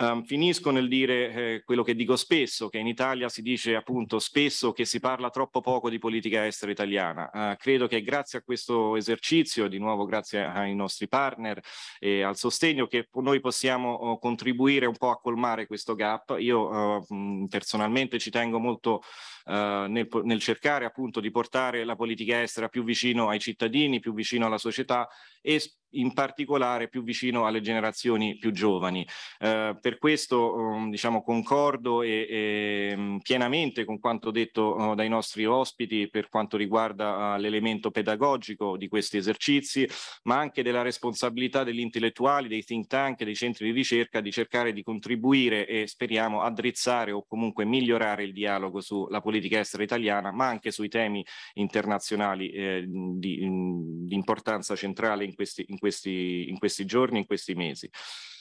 Um, finisco nel dire eh, quello che dico spesso, che in Italia si dice appunto spesso che si parla troppo poco di politica estera italiana. Uh, credo che grazie a questo esercizio, di nuovo grazie ai nostri partner e al sostegno, che noi possiamo uh, contribuire un po' a colmare questo gap. Io uh, personalmente ci tengo molto eh, nel, nel, cercare appunto di portare la politica estera più vicino ai cittadini, più vicino alla società e in particolare più vicino alle generazioni più giovani. Eh, per questo eh, diciamo, concordo e, e, mm, pienamente con quanto detto eh, dai nostri ospiti per quanto riguarda ah, l'elemento pedagogico di questi esercizi, ma anche della responsabilità degli intellettuali, dei think tank, dei centri di ricerca di cercare di contribuire e speriamo addrizzare o comunque migliorare il dialogo sulla politica politica estera italiana, ma anche sui temi internazionali eh, di, mm, di, importanza centrale in questi, in, questi, in questi giorni, in questi mesi.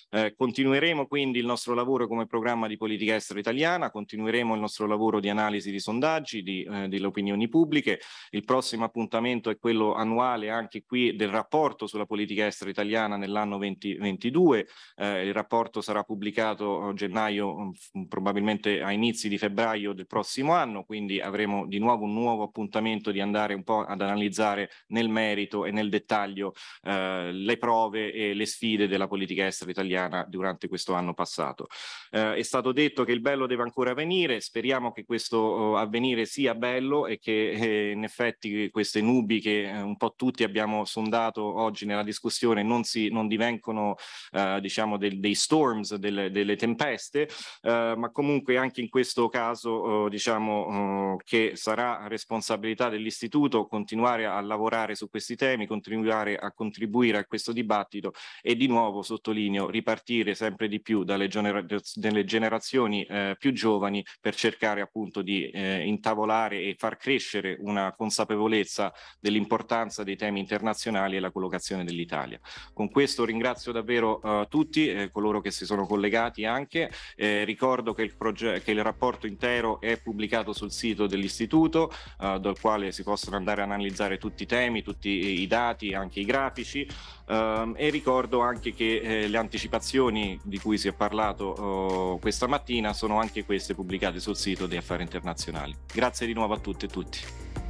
Eh, continueremo quindi il nostro lavoro come programma di politica estera italiana, continueremo il nostro lavoro di analisi di sondaggi, di, eh, delle opinioni pubbliche. Il prossimo appuntamento è quello annuale anche qui del rapporto sulla politica estera italiana nell'anno 2022. Eh, il rapporto sarà pubblicato a eh, gennaio, mm, mm, probabilmente a inizi di febbraio del prossimo anno, quindi avremo di nuovo un nuovo appuntamento di andare un po' ad analizzare nel merito e nel dettaglio eh, le prove e le sfide della politica estera italiana italiana durante questo anno passato. Eh, è stato detto che il bello deve ancora venire, speriamo che questo oh, avvenire sia bello e che eh, in effetti queste nubi che eh, un po' tutti abbiamo sondato oggi nella discussione non, si, non divengono eh, diciamo del, dei storms, delle, delle tempeste, eh, ma comunque anche in questo caso oh, diciamo oh, che sarà responsabilità dell'istituto continuare a lavorare su questi temi, continuare a contribuire a questo dibattito e di nuovo sottolineo, ripeto, partire sempre di più dalle, genera- dalle generazioni eh, più giovani per cercare appunto di eh, intavolare e far crescere una consapevolezza dell'importanza dei temi internazionali e la collocazione dell'Italia. Con questo ringrazio davvero eh, tutti eh, coloro che si sono collegati anche, eh, ricordo che il, proge- che il rapporto intero è pubblicato sul sito dell'istituto eh, dal quale si possono andare a analizzare tutti i temi, tutti i dati, anche i grafici eh, e ricordo anche che eh, le anticipazioni anticipazioni di cui si è parlato uh, questa mattina sono anche queste pubblicate sul sito di Affari Internazionali. Grazie di nuovo a tutte e tutti.